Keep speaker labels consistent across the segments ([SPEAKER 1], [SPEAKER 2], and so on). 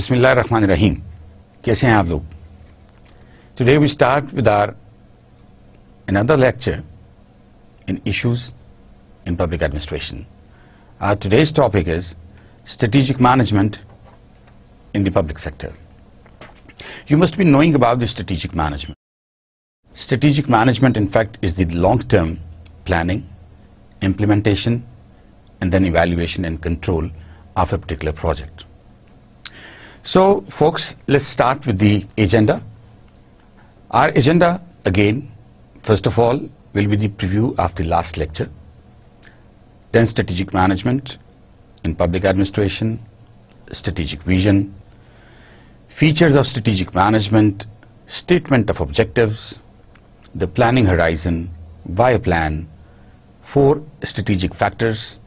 [SPEAKER 1] Bismillah ar-Rahman ar-Rahim. Kaise hain aap log? Today we start with our another lecture in issues in public administration. today's topic is strategic management in the public sector. You must be knowing about the strategic management. Strategic management in fact is the long-term planning, implementation and then evaluation and control of a particular project. So, folks, let's start with the agenda. Our agenda, again, first of all, will be the preview of the last lecture. Then strategic management in public administration, strategic vision, features of strategic management, statement of objectives, the planning horizon, via plan, four strategic factors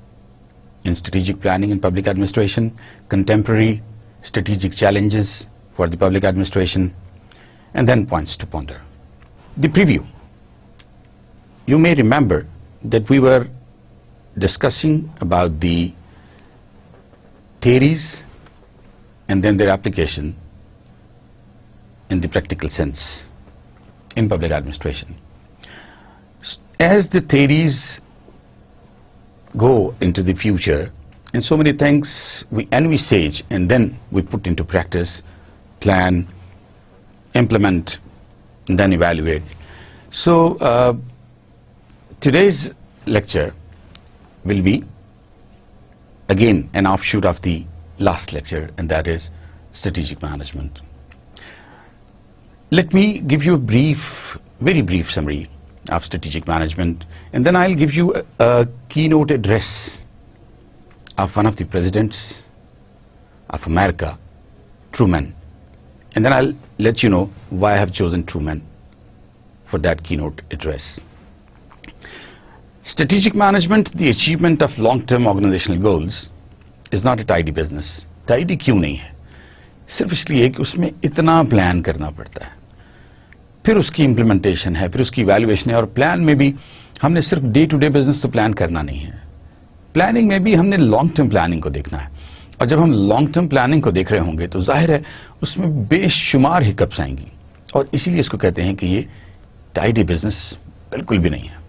[SPEAKER 1] in strategic planning in public administration, contemporary strategic challenges for the public administration, and then points to ponder. The preview. You may remember that we were discussing about the theories and then their application in the practical sense in public administration. As the theories go into the future, and so many things we envisage and then we put into practice, plan, implement, and then evaluate. So uh, today's lecture will be again an offshoot of the last lecture and that is strategic management. Let me give you a brief, very brief summary of strategic management and then I'll give you a, a keynote address of one of the presidents of America, Truman. And then I'll let you know why I have chosen Truman for that keynote address. Strategic management, the achievement of long-term organizational goals, is not a tidy business. Tidy क्यों नहीं है सिर्फ इसलिए plan उसमें इतना plan करना पड़ता implementation, फिर उसकी इम्प्लीमेंटेशन evaluation. फिर उसकी वैल्यूएशन है और प्लान में day हमने to day business. प्लानिंग में भी हमने लॉन्ग टर्म प्लानिंग को देखना है और जब हम लॉन्ग टर्म प्लानिंग को देख रहे होंगे तो जाहिर है उसमें बेशुमार हिकअप्स आएंगी और इसीलिए इसको कहते हैं कि ये टाइडी बिजनेस बिल्कुल भी नहीं है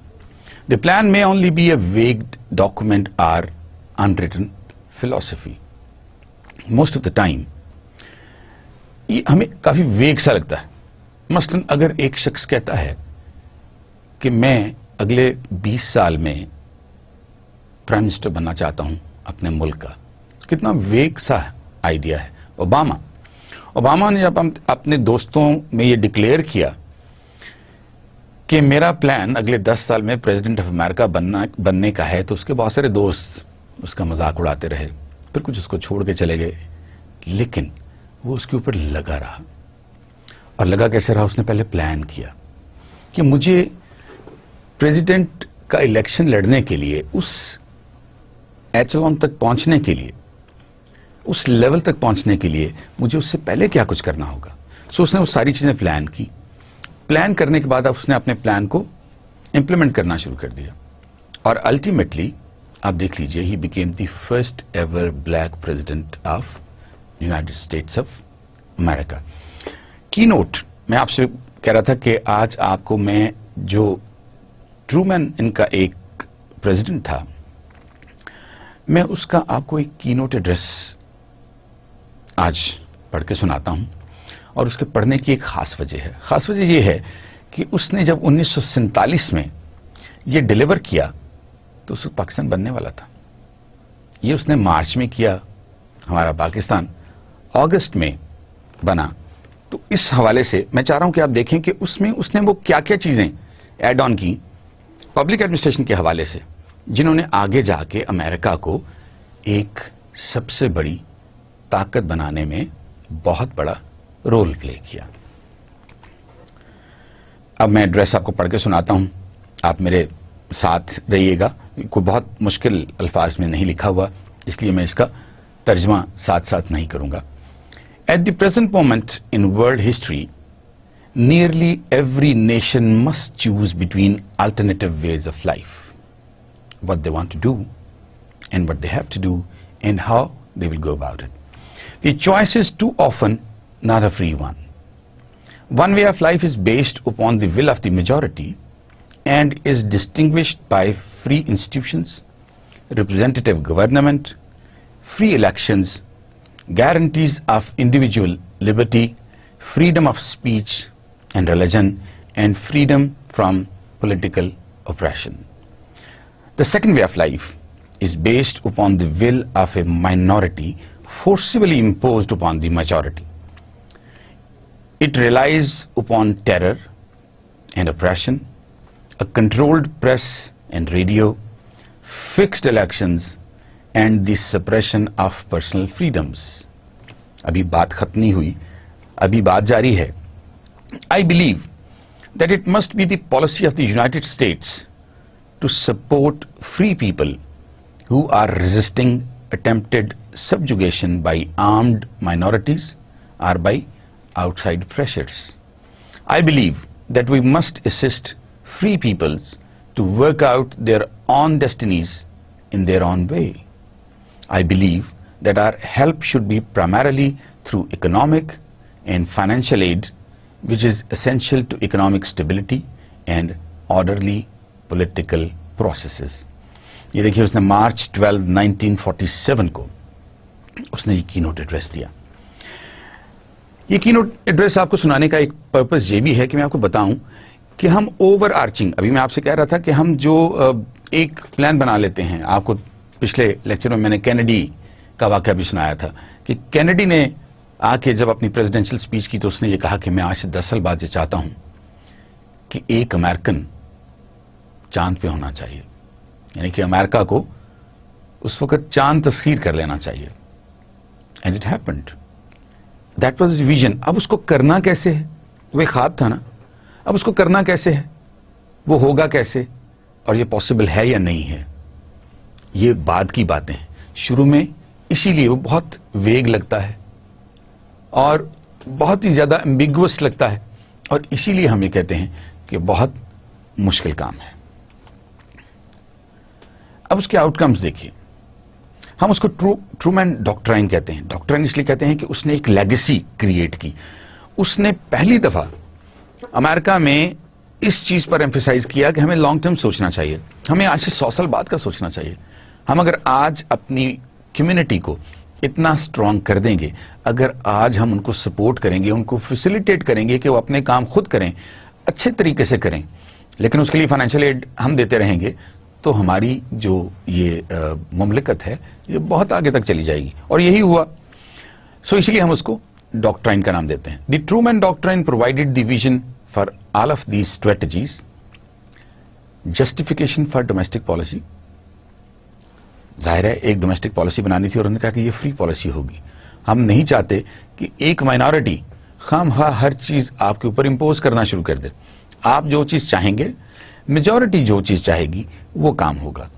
[SPEAKER 1] the plan may only be a vague document are unwritten philosophy most of the time ये हमें काफी वेग सा लगता है मसलन अगर एक शख्स कहता है कि मैं अगले 20 साल में प्राइम मिनिस्टर बनना चाहता हूं अपने मुल्क का कितना वेग सा आइडिया है ओबामा ओबामा ने जब अपने दोस्तों में ये डिक्लेयर किया कि मेरा प्लान अगले दस साल में प्रेसिडेंट ऑफ अमेरिका बनना बनने का है तो उसके बहुत सारे दोस्त उसका मजाक उड़ाते रहे फिर कुछ उसको छोड़ के चले गए लेकिन वो उसके ऊपर लगा रहा और लगा कैसे रहा उसने पहले प्लान किया कि मुझे प्रेसिडेंट का इलेक्शन लड़ने के लिए उस एचलॉन तक पहुंचने के लिए उस लेवल तक पहुंचने के लिए मुझे उससे पहले क्या कुछ करना होगा सो उसने वो सारी चीजें प्लान की प्लान करने के बाद अब उसने अपने प्लान को इम्प्लीमेंट करना शुरू कर दिया और अल्टीमेटली आप देख लीजिए he became the first ever black president of United States of America की नोट मैं आपसे कह रहा था कि आज आपको मैं जो ट्रूमैन इनका एक प्रेसिडेंट था मैं उसका आपको एक की नोट एड्रेस आज पढ़ के सुनाता हूँ और उसके पढ़ने की एक खास वजह है खास वजह यह है कि उसने जब उन्नीस में यह डिलीवर किया तो उसको पाकिस्तान बनने वाला था ये उसने मार्च में किया हमारा पाकिस्तान अगस्त में बना तो इस हवाले से मैं चाह रहा हूं कि आप देखें कि उसमें उसने वो क्या क्या चीज़ें एड ऑन की पब्लिक एडमिनिस्ट्रेशन के हवाले से जिन्होंने आगे जाके अमेरिका को एक सबसे बड़ी ताकत बनाने में बहुत बड़ा रोल प्ले किया अब मैं एड्रेस आपको पढ़ के सुनाता हूं आप मेरे साथ रहिएगा कोई बहुत मुश्किल अल्फाज में नहीं लिखा हुआ इसलिए मैं इसका तर्जमा साथ साथ नहीं करूंगा at the present moment in world history nearly every nation must choose between alternative ways of life what they want to do and what they have to do and how they will go about it. The choice is too often not a free one. One way of life is based upon the will of the majority and is distinguished by free institutions, representative government, free elections, guarantees of individual liberty, freedom of speech and religion, and freedom from political oppression. The second way of life is based upon the will of a minority forcibly imposed upon the majority. It relies upon terror and oppression, a controlled press and radio, fixed elections, and the suppression of personal freedoms. अभी बात खत्म नहीं हुई अभी बात जारी है I believe that it must be the policy of the United States to support free people who are resisting attempted subjugation by armed minorities or by outside pressures. I believe that we must assist free peoples to work out their own destinies in their own way. I believe that our help should be primarily through economic and financial aid, which is essential to economic stability and orderly political process ये देखिए उसने मार्च 12 1947 को उसने ये की note address दिया ये की नोट एड्रेस आपको सुनाने का एक पर्पज ये भी है कि मैं आपको बताऊं कि हम ओवर आर्चिंग अभी मैं आपसे कह रहा था कि हम जो एक प्लान बना लेते हैं आपको पिछले लेक्चर में मैंने कैनेडी का वाक्य भी सुनाया था कि कैनेडी ने आके जब अपनी प्रेसिडेंशियल स्पीच की तो उसने ये कहा कि मैं आज से दस साल बाद ये चाहता हूं कि एक अमेरिकन चांद पे होना चाहिए यानी कि अमेरिका को उस वक्त चांद तस्खीर कर लेना चाहिए and it happened that was vision अब उसको करना कैसे है वह खाब था ना अब उसको करना कैसे है वो होगा कैसे और ये पॉसिबल है या नहीं है ये बाद की बातें हैं शुरू में इसीलिए वो बहुत वेग लगता है और बहुत ही ज़्यादा एम्बिगस लगता है और इसीलिए हम ये कहते हैं कि बहुत मुश्किल काम है अब उसके आउटकम्स देखिए हम उसको ट्रू ट्रू मैन डॉक्ट्राइन कहते हैं डॉक्ट्राइन इसलिए कहते हैं कि उसने एक लेगेसी क्रिएट की उसने पहली दफा अमेरिका में इस चीज पर एम्फिसाइज किया कि हमें लॉन्ग टर्म सोचना चाहिए हमें आज से सौ साल बाद का सोचना चाहिए हम अगर आज अपनी कम्युनिटी को इतना स्ट्रांग कर देंगे अगर आज हम उनको सपोर्ट करेंगे उनको फैसिलिटेट करेंगे कि वो अपने काम खुद करें अच्छे तरीके से करें लेकिन उसके लिए फाइनेंशियल एड हम देते रहेंगे तो हमारी जो ये ममलिकत है ये बहुत आगे तक चली जाएगी और यही हुआ सो इसलिए हम उसको डॉक्ट्राइन का नाम देते हैं the man doctrine provided the vision for all of the strategies justification for domestic policy जाहिर है एक डोमेस्टिक पॉलिसी बनानी थी और उन्होंने कहा कि ये फ्री पॉलिसी होगी हम नहीं चाहते कि एक माइनॉरिटी खाम हर चीज आपके ऊपर इंपोज करना शुरू कर दे आप जो चीज चाहेंगे मेजोरिटी जो चीज चाहेगी वो काम होगा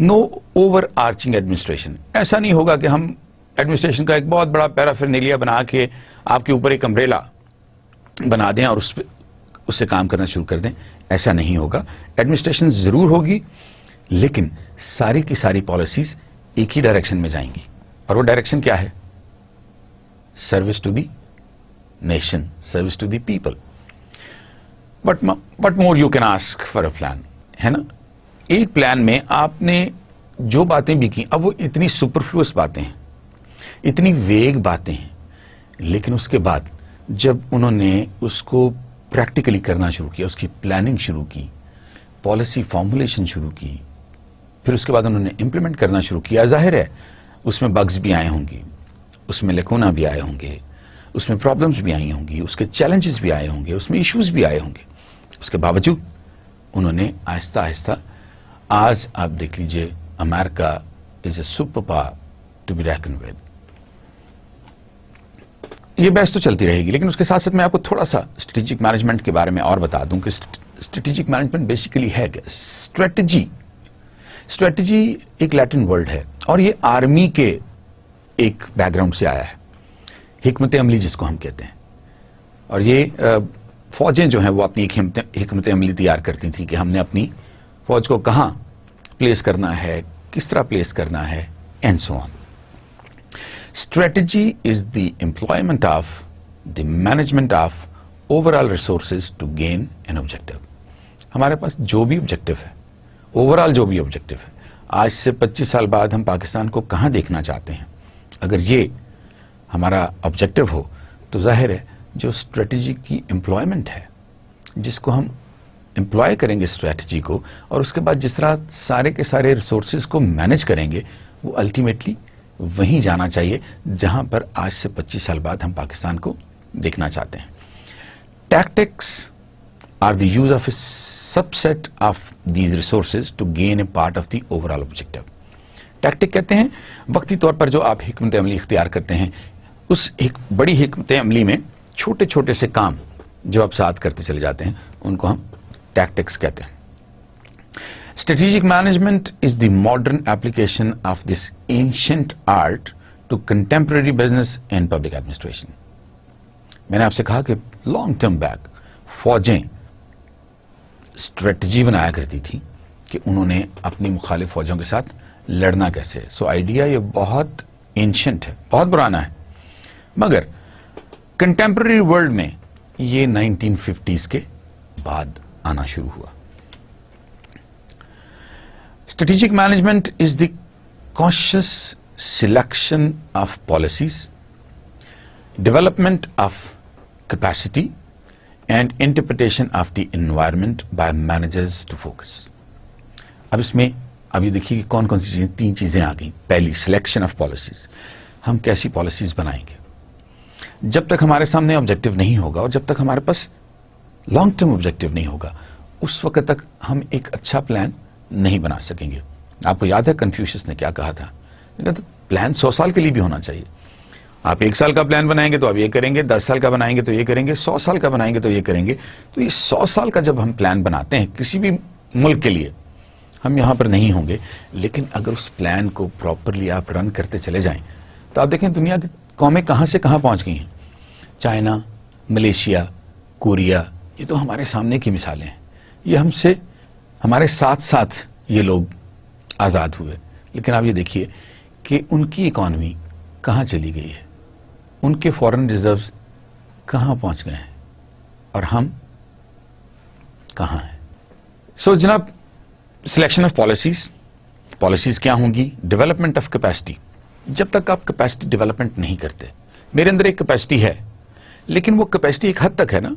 [SPEAKER 1] नो ओवर आर्चिंग एडमिनिस्ट्रेशन ऐसा नहीं होगा कि हम एडमिनिस्ट्रेशन का एक बहुत बड़ा पैराफिनेलिया बना के आपके ऊपर एक अम्ब्रेला बना दें और उस पर उससे काम करना शुरू कर दें ऐसा नहीं होगा एडमिनिस्ट्रेशन जरूर होगी लेकिन सारी की सारी पॉलिसीज एक ही डायरेक्शन में जाएंगी और वो डायरेक्शन क्या है service to the nation service to the people but but more you can ask for a plan है ना एक प्लान में आपने जो बातें भी की अब वो इतनी सुपरफ्लूस बातें हैं इतनी वेग बातें हैं लेकिन उसके बाद जब उन्होंने उसको प्रैक्टिकली करना शुरू किया उसकी प्लानिंग शुरू की पॉलिसी फॉर्मुलेशन शुरू की फिर उसके बाद उन्होंने इम्प्लीमेंट करना शुरू किया जाहिर है उसमें बग्स भी आए होंगे उसमें लेकोना भी आए होंगे उसमें प्रॉब्लम्स भी आई होंगी उसके चैलेंजेस भी आए होंगे उसमें इश्यूज भी आए होंगे उसके बावजूद उन्होंने आहिस्ता आहिस्ता आज आप देख लीजिए America is a super power to be reckoned with ये बहस तो चलती रहेगी लेकिन उसके साथ साथ मैं आपको थोड़ा सा स्ट्रेटेजिक मैनेजमेंट के बारे में और बता दूं कि स्ट्रेटेजिक मैनेजमेंट बेसिकली है क्या स्ट्रेटजी स्ट्रेटजी एक लैटिन वर्ल्ड है और ये आर्मी के एक बैकग्राउंड से आया है हिकमत अमली जिसको हम कहते हैं और ये फौजें जो हैं वो अपनी एक हमत अमली तैयार करती थी कि हमने अपनी फौज को कहाँ प्लेस करना है किस तरह प्लेस करना है and so on strategy is the employment of the management of overall resources to gain an objective हमारे पास जो भी ऑब्जेक्टिव है ओवरऑल जो भी ऑब्जेक्टिव है आज से 25 साल बाद हम पाकिस्तान को कहाँ देखना चाहते हैं अगर ये हमारा ऑब्जेक्टिव हो तो जाहिर है जो स्ट्रेटजी की एम्प्लॉयमेंट है जिसको हम एम्प्लॉय करेंगे स्ट्रेटजी को और उसके बाद जिस तरह सारे के सारे रिसोर्सेज को मैनेज करेंगे वो अल्टीमेटली वहीं जाना चाहिए जहां पर आज से 25 साल बाद हम पाकिस्तान को देखना चाहते हैं tactics are the use of a subset of these resources to gain a part of the overall objective tactic कहते हैं वक्ती तौर पर जो आप हमत अमली इख्तियार करते हैं उस एक बड़ी हमत अमली में छोटे छोटे से काम जो आप साथ करते चले जाते हैं उनको हम टैक्टिक्स कहते हैं strategic management is the modern application of this ancient art to contemporary business and public administration मैंने आपसे कहा कि लॉन्ग टर्म बैक फौजें स्ट्रेटजी बनाया करती थी कि उन्होंने अपनी मुखालिफ फौजों के साथ लड़ना कैसे सो so, आइडिया ये बहुत एंशंट है बहुत पुराना है मगर कंटेम्प्रेरी वर्ल्ड में ये 1950s के बाद आना शुरू हुआ strategic management is the conscious selection of policies development of capacity and interpretation of the environment by managers to focus अब इसमें अभी देखिए कौन कौन सी चीजें तीन चीजें आ गई पहली सिलेक्शन ऑफ पॉलिसीज हम कैसी पॉलिसीज बनाएंगे जब तक हमारे सामने ऑब्जेक्टिव नहीं होगा और जब तक हमारे पास लॉन्ग टर्म ऑब्जेक्टिव नहीं होगा उस वक्त तक हम एक अच्छा प्लान नहीं बना सकेंगे आपको याद है कन्फ्यूशस ने क्या कहा था प्लान तो सौ साल के लिए भी होना चाहिए आप एक साल का प्लान बनाएंगे तो आप ये करेंगे दस साल का बनाएंगे तो ये करेंगे सौ साल का बनाएंगे तो ये करेंगे तो ये सौ साल का जब हम प्लान बनाते हैं किसी भी मुल्क के लिए हम यहाँ पर नहीं होंगे लेकिन अगर उस प्लान को प्रॉपरली आप रन करते चले जाएं तो आप देखें दुनिया के कौमें कहाँ से कहाँ पहुँच गई हैं चाइना मलेशिया कोरिया ये तो हमारे सामने की मिसालें हैं ये हमसे हमारे साथ साथ ये लोग आज़ाद हुए लेकिन आप ये देखिए कि उनकी इकॉनमी कहाँ चली गई है उनके फॉरेन रिजर्व्स कहाँ पहुँच गए हैं और हम कहाँ हैं सो so, जनाब सिलेक्शन ऑफ पॉलिसीज़ पॉलिसीज क्या होंगी डेवलपमेंट ऑफ कैपेसिटी जब तक आप कैपेसिटी डेवलपमेंट नहीं करते मेरे अंदर एक कैपेसिटी है लेकिन वो कैपेसिटी एक हद तक है ना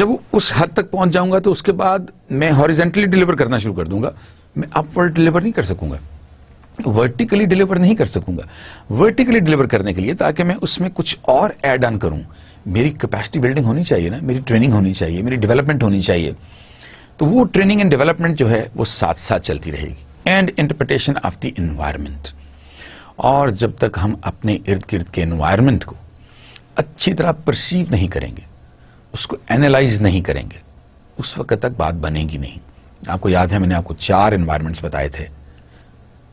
[SPEAKER 1] जब उस हद तक पहुंच जाऊंगा तो उसके बाद मैं हॉरिजेंटली डिलीवर करना शुरू कर दूंगा मैं अपवर्ड डिलीवर नहीं कर सकूंगा वर्टिकली डिलीवर नहीं कर सकूंगा वर्टिकली डिलीवर करने के लिए ताकि मैं उसमें कुछ और एड ऑन करूं मेरी कैपेसिटी बिल्डिंग होनी चाहिए ना मेरी ट्रेनिंग होनी चाहिए मेरी डेवलपमेंट होनी चाहिए तो वो ट्रेनिंग एंड डेवलपमेंट जो है वो साथ साथ चलती रहेगी and interpretation of the environment और जब तक हम अपने इर्द गिर्द के एनवायरनमेंट को अच्छी तरह परसीव नहीं करेंगे उसको एनालाइज नहीं करेंगे उस वक्त तक बात बनेगी नहीं आपको याद है मैंने आपको चार एनवायरनमेंट्स बताए थे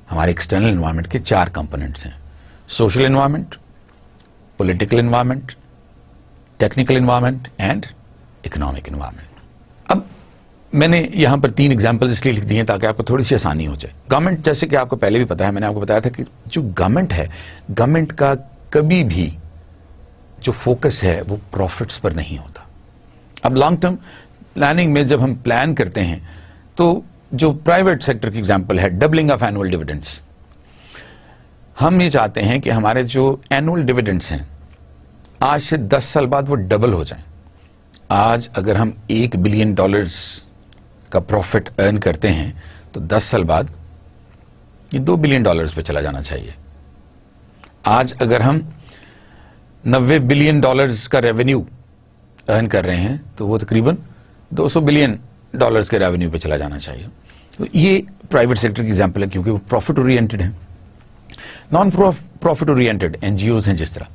[SPEAKER 1] हमारे एक्सटर्नल एनवायरनमेंट के चार कंपोनेंट्स हैं social environment political environment technical environment and economic environment मैंने यहां पर तीन एग्जाम्पल इसलिए लिख दिए ताकि आपको थोड़ी सी आसानी हो जाए गवर्नमेंट जैसे कि आपको पहले भी पता है मैंने आपको बताया था कि जो गवर्नमेंट है गवर्नमेंट का कभी भी जो फोकस है वो प्रॉफिट्स पर नहीं होता अब लॉन्ग टर्म प्लानिंग में जब हम प्लान करते हैं तो जो प्राइवेट सेक्टर की एग्जाम्पल है डबलिंग ऑफ एनुअल डिविडेंड्स हम ये चाहते हैं कि हमारे जो एनुअल डिविडेंड्स हैं आज से 10 साल बाद वो डबल हो जाएं आज अगर हम एक बिलियन डॉलर्स का प्रॉफिट अर्न करते हैं तो 10 साल बाद ये दो बिलियन डॉलर्स पे चला जाना चाहिए आज अगर हम 90 बिलियन डॉलर्स का रेवेन्यू अर्न कर रहे हैं तो वो तकरीबन 200 बिलियन डॉलर्स के रेवेन्यू पे चला जाना चाहिए तो ये प्राइवेट सेक्टर की एग्जाम्पल है क्योंकि वो प्रॉफिट ओरिएंटेड है नॉन प्रॉफिट ओरिएंटेड एनजीओज हैं जिस तरह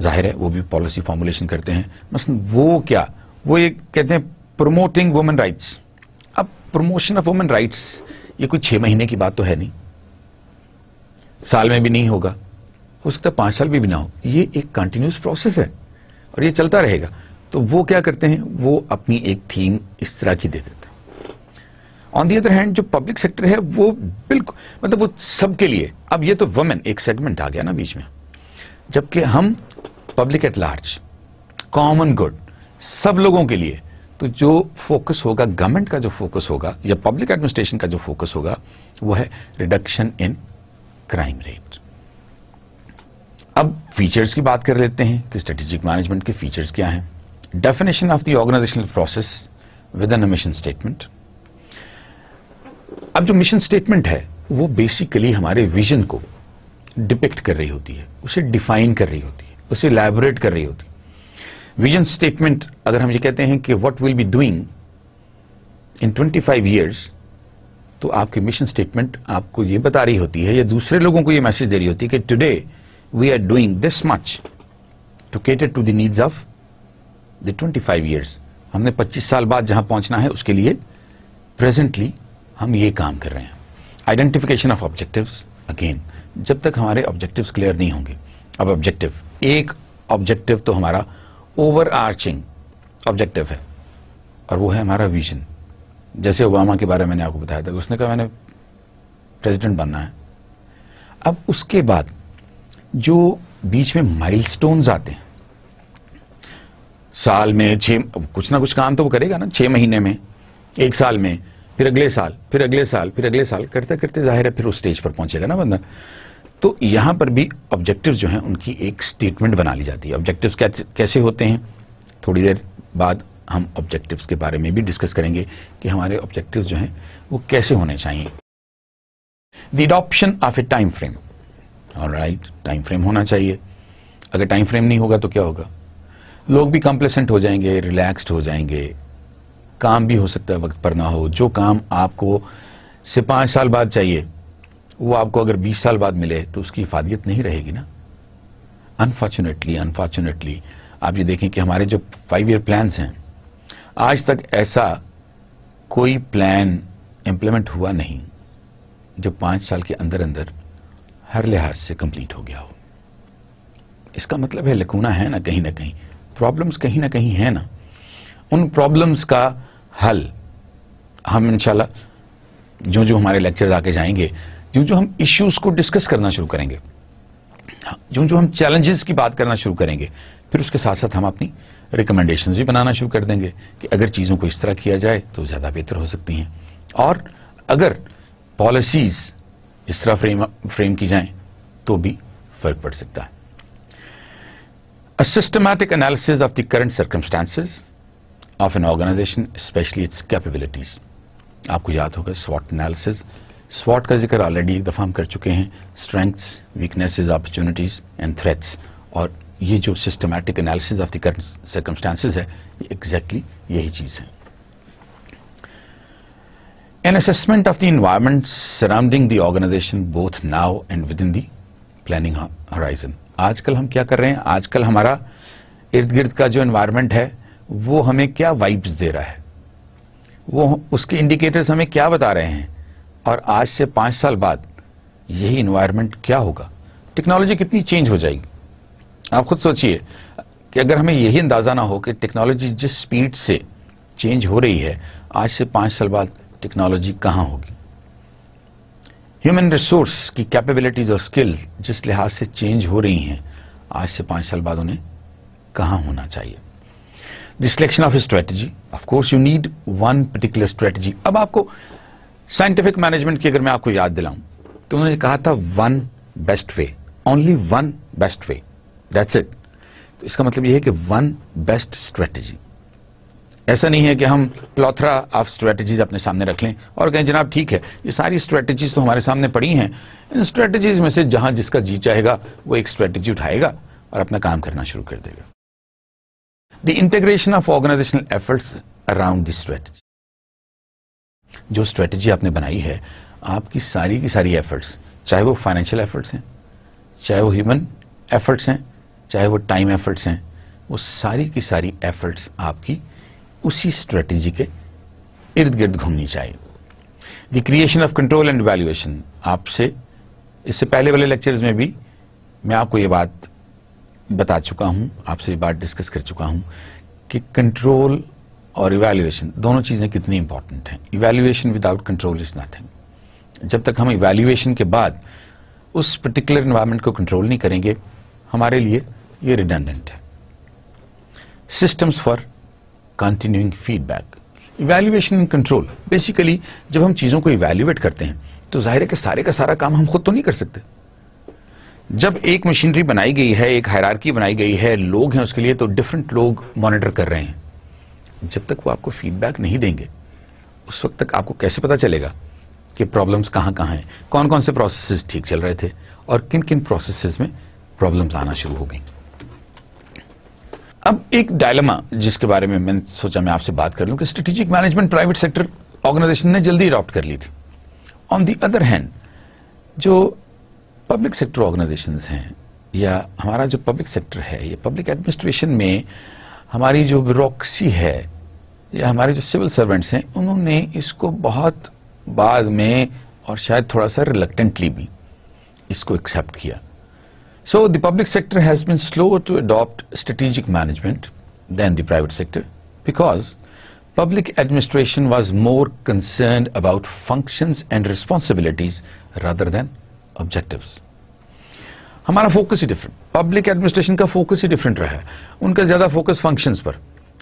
[SPEAKER 1] जाहिर है वो भी पॉलिसी फॉर्मुलेशन करते हैं मसलन वो क्या वो ये कहते हैं promoting women rights promotion of women rights ये कोई छह महीने की बात तो है नहीं साल में भी नहीं होगा हो सकता पांच साल भी, भी ना हो ये एक कंटिन्यूस प्रोसेस है और ये चलता रहेगा तो वो क्या करते हैं वो अपनी एक थीम इस तरह की दे देते हैं ऑन दी अदर हैंड जो पब्लिक सेक्टर है वो बिल्कुल मतलब वो सबके लिए अब ये तो वुमेन एक सेगमेंट आ गया ना बीच में जबकि हम public at large common good सब लोगों के लिए तो जो फोकस होगा गवर्नमेंट का जो फोकस होगा या पब्लिक एडमिनिस्ट्रेशन का जो फोकस होगा वो है रिडक्शन इन क्राइम रेट अब फीचर्स की बात कर लेते हैं कि स्ट्रेटेजिक मैनेजमेंट के फीचर्स क्या हैं definition of the organisational process with an mission statement अब जो मिशन स्टेटमेंट है वो बेसिकली हमारे विजन को डिपेक्ट कर रही होती है उसे डिफाइन कर रही होती है उसे लैबोरेट कर रही होती है विजन स्टेटमेंट अगर हम ये कहते हैं कि what will be doing in 25 five years तो आपकी मिशन स्टेटमेंट आपको ये बता रही होती है या दूसरे लोगों को ये मैसेज दे रही होती है कि today we are doing this much to cater to the needs of the 25 five years हमने 25 साल बाद जहां पहुंचना है उसके लिए प्रेजेंटली हम ये काम कर रहे हैं आइडेंटिफिकेशन ऑफ ऑब्जेक्टिव अगेन जब तक हमारे ऑब्जेक्टिव क्लियर नहीं होंगे अब ऑब्जेक्टिव एक ऑब्जेक्टिव तो हमारा ओवर आर्चिंग ऑब्जेक्टिव है और वो है हमारा विजन जैसे ओबामा के बारे में मैंने आपको बताया था उसने कहा मैंने प्रेसिडेंट बनना है अब उसके बाद जो बीच में माइलस्टोन्स आते हैं साल में छ कुछ ना कुछ काम तो वो करेगा ना छह महीने में एक साल में फिर अगले साल फिर अगले साल फिर अगले साल करते करते जाहिर है फिर उस स्टेज पर पहुंचेगा ना बंदा तो यहां पर भी ऑब्जेक्टिव जो है उनकी एक स्टेटमेंट बना ली जाती है ऑब्जेक्टिव कैसे होते हैं थोड़ी देर बाद हम ऑब्जेक्टिव्स के बारे में भी डिस्कस करेंगे कि हमारे ऑब्जेक्टिव्स जो हैं वो कैसे होने चाहिए the of a time frame और राइट टाइम फ्रेम होना चाहिए अगर टाइम फ्रेम नहीं होगा तो क्या होगा लोग भी कॉम्प्लेसेंट हो जाएंगे रिलैक्स्ड हो जाएंगे काम भी हो सकता है वक्त पर ना हो जो काम आपको से पांच साल बाद चाहिए वो आपको अगर 20 साल बाद मिले तो उसकी हिफादियत नहीं रहेगी ना अनफॉर्चुनेटली अनफॉर्चुनेटली आप ये देखें कि हमारे जो फाइव ईयर प्लान्स हैं आज तक ऐसा कोई प्लान इम्प्लीमेंट हुआ नहीं जो पांच साल के अंदर अंदर हर लिहाज से कंप्लीट हो गया हो इसका मतलब है लकूना है ना कहीं ना कहीं प्रॉब्लम्स कहीं ना कहीं है ना उन प्रॉब्लम्स का हल हम इंशाल्लाह जो जो हमारे लेक्चर आके जाएंगे जो जो हम इश्यूज को डिस्कस करना शुरू करेंगे जो जो हम चैलेंजेस की बात करना शुरू करेंगे फिर उसके साथ साथ हम अपनी रिकमेंडेशन भी बनाना शुरू कर देंगे कि अगर चीज़ों को इस तरह किया जाए तो ज़्यादा बेहतर हो सकती हैं और अगर पॉलिसीज़ इस तरह फ्रेम फ्रेम की जाएं तो भी फर्क पड़ सकता है A analysis of the the circumstances of an organisation specially its capabilities आपको याद होगा स्वॉट एनालिसिस स्वाट का जिक्र ऑलरेडी एक दफ़ा हम कर चुके हैं strengths weaknesses opportunities and threats और ये जो systematic analysis of the circumstances है एग्जैक्टली exactly यही चीज़ है assessment of the environment surrounding the organisation both now and within the planning horizon आजकल हम क्या कर रहे हैं आजकल हमारा इर्द गिर्द का जो एनवायरमेंट है वो हमें क्या वाइब्स दे रहा है वो उसके इंडिकेटर्स हमें क्या बता रहे हैं और आज से पांच साल बाद यही इन्वायरमेंट क्या होगा टेक्नोलॉजी कितनी चेंज हो जाएगी आप खुद सोचिए कि अगर हमें यही अंदाजा ना हो कि टेक्नोलॉजी जिस स्पीड से चेंज हो रही है आज से पांच साल बाद टेक्नोलॉजी कहां होगी ह्यूमन रिसोर्स की कैपेबिलिटीज और स्किल जिस लिहाज से चेंज हो रही हैं आज से पांच साल बाद उन्हें कहां होना चाहिए the selection of strategy of course you need one particular strategy अब आपको साइंटिफिक मैनेजमेंट की अगर मैं आपको याद दिलाऊं तो उन्होंने कहा था one best way only one best way that's it तो इसका मतलब यह है कि वन बेस्ट स्ट्रेटजी ऐसा नहीं है कि हम प्लॉथरा ऑफ स्ट्रेटजीज अपने सामने रख लें और कहें जनाब ठीक है ये सारी स्ट्रेटजीज तो हमारे सामने पड़ी हैं इन स्ट्रेटजीज में से जहां जिसका जी चाहेगा वो एक स्ट्रेटजी उठाएगा और अपना काम करना शुरू कर देगा the integration of organisational efforts around the strategy जो स्ट्रेटजी आपने बनाई है आपकी सारी की सारी एफर्ट्स चाहे वो फाइनेंशियल एफर्ट्स हैं चाहे वो ह्यूमन एफर्ट्स हैं चाहे वो टाइम एफर्ट्स हैं वो सारी की सारी एफर्ट्स आपकी उसी स्ट्रेटजी के इर्द गिर्द घूमनी चाहिए the creation of control and valuation आपसे इससे पहले वाले लेक्चर्स में भी मैं आपको ये बात बता चुका हूं आपसे ये बात डिस्कस कर चुका हूं कि कंट्रोल और इवेल्युएशन दोनों चीज़ें कितनी इंपॉर्टेंट हैं evaluation without control is nothing जब तक हम इवेल्युएशन के बाद उस पर्टिकुलर इन्वायरमेंट को कंट्रोल नहीं करेंगे हमारे लिए ये रिडेंडेंट है systems for continuing feedback evaluation and control basically जब हम चीज़ों को इवेल्युएट करते हैं तो जाहिर है कि सारे का सारा काम हम खुद तो नहीं कर सकते जब एक मशीनरी बनाई गई है एक हैरारकी बनाई गई है लोग हैं उसके लिए तो डिफरेंट लोग मॉनिटर कर रहे हैं जब तक वो आपको फीडबैक नहीं देंगे उस वक्त तक आपको कैसे पता चलेगा कि प्रॉब्लम्स कहाँ कहाँ हैं कौन कौन से प्रोसेस ठीक चल रहे थे और किन किन प्रोसेस में प्रॉब्लम्स आना शुरू हो गई अब एक डायलमा जिसके बारे में मैंने सोचा मैं आपसे बात कर लूं कि strategic management private sector organization ने जल्दी अडॉप्ट कर ली थी ऑन दी अदर हैंड जो पब्लिक सेक्टर ऑर्गेनाइजेशंस हैं या हमारा जो पब्लिक सेक्टर है ये पब्लिक एडमिनिस्ट्रेशन में हमारी जो ब्यूरोसी है या हमारे जो सिविल सर्वेंट्स हैं उन्होंने इसको बहुत बाद में और शायद थोड़ा सा रिलेक्टेंटली भी इसको एक्सेप्ट किया so the public sector has been slow to adopt strategic management than the private sector because public administration was more concern about functions and responsibilities rather than objective हमारा फोकस ही different public administration का focus ही different रहा है उनका ज्यादा focus functions पर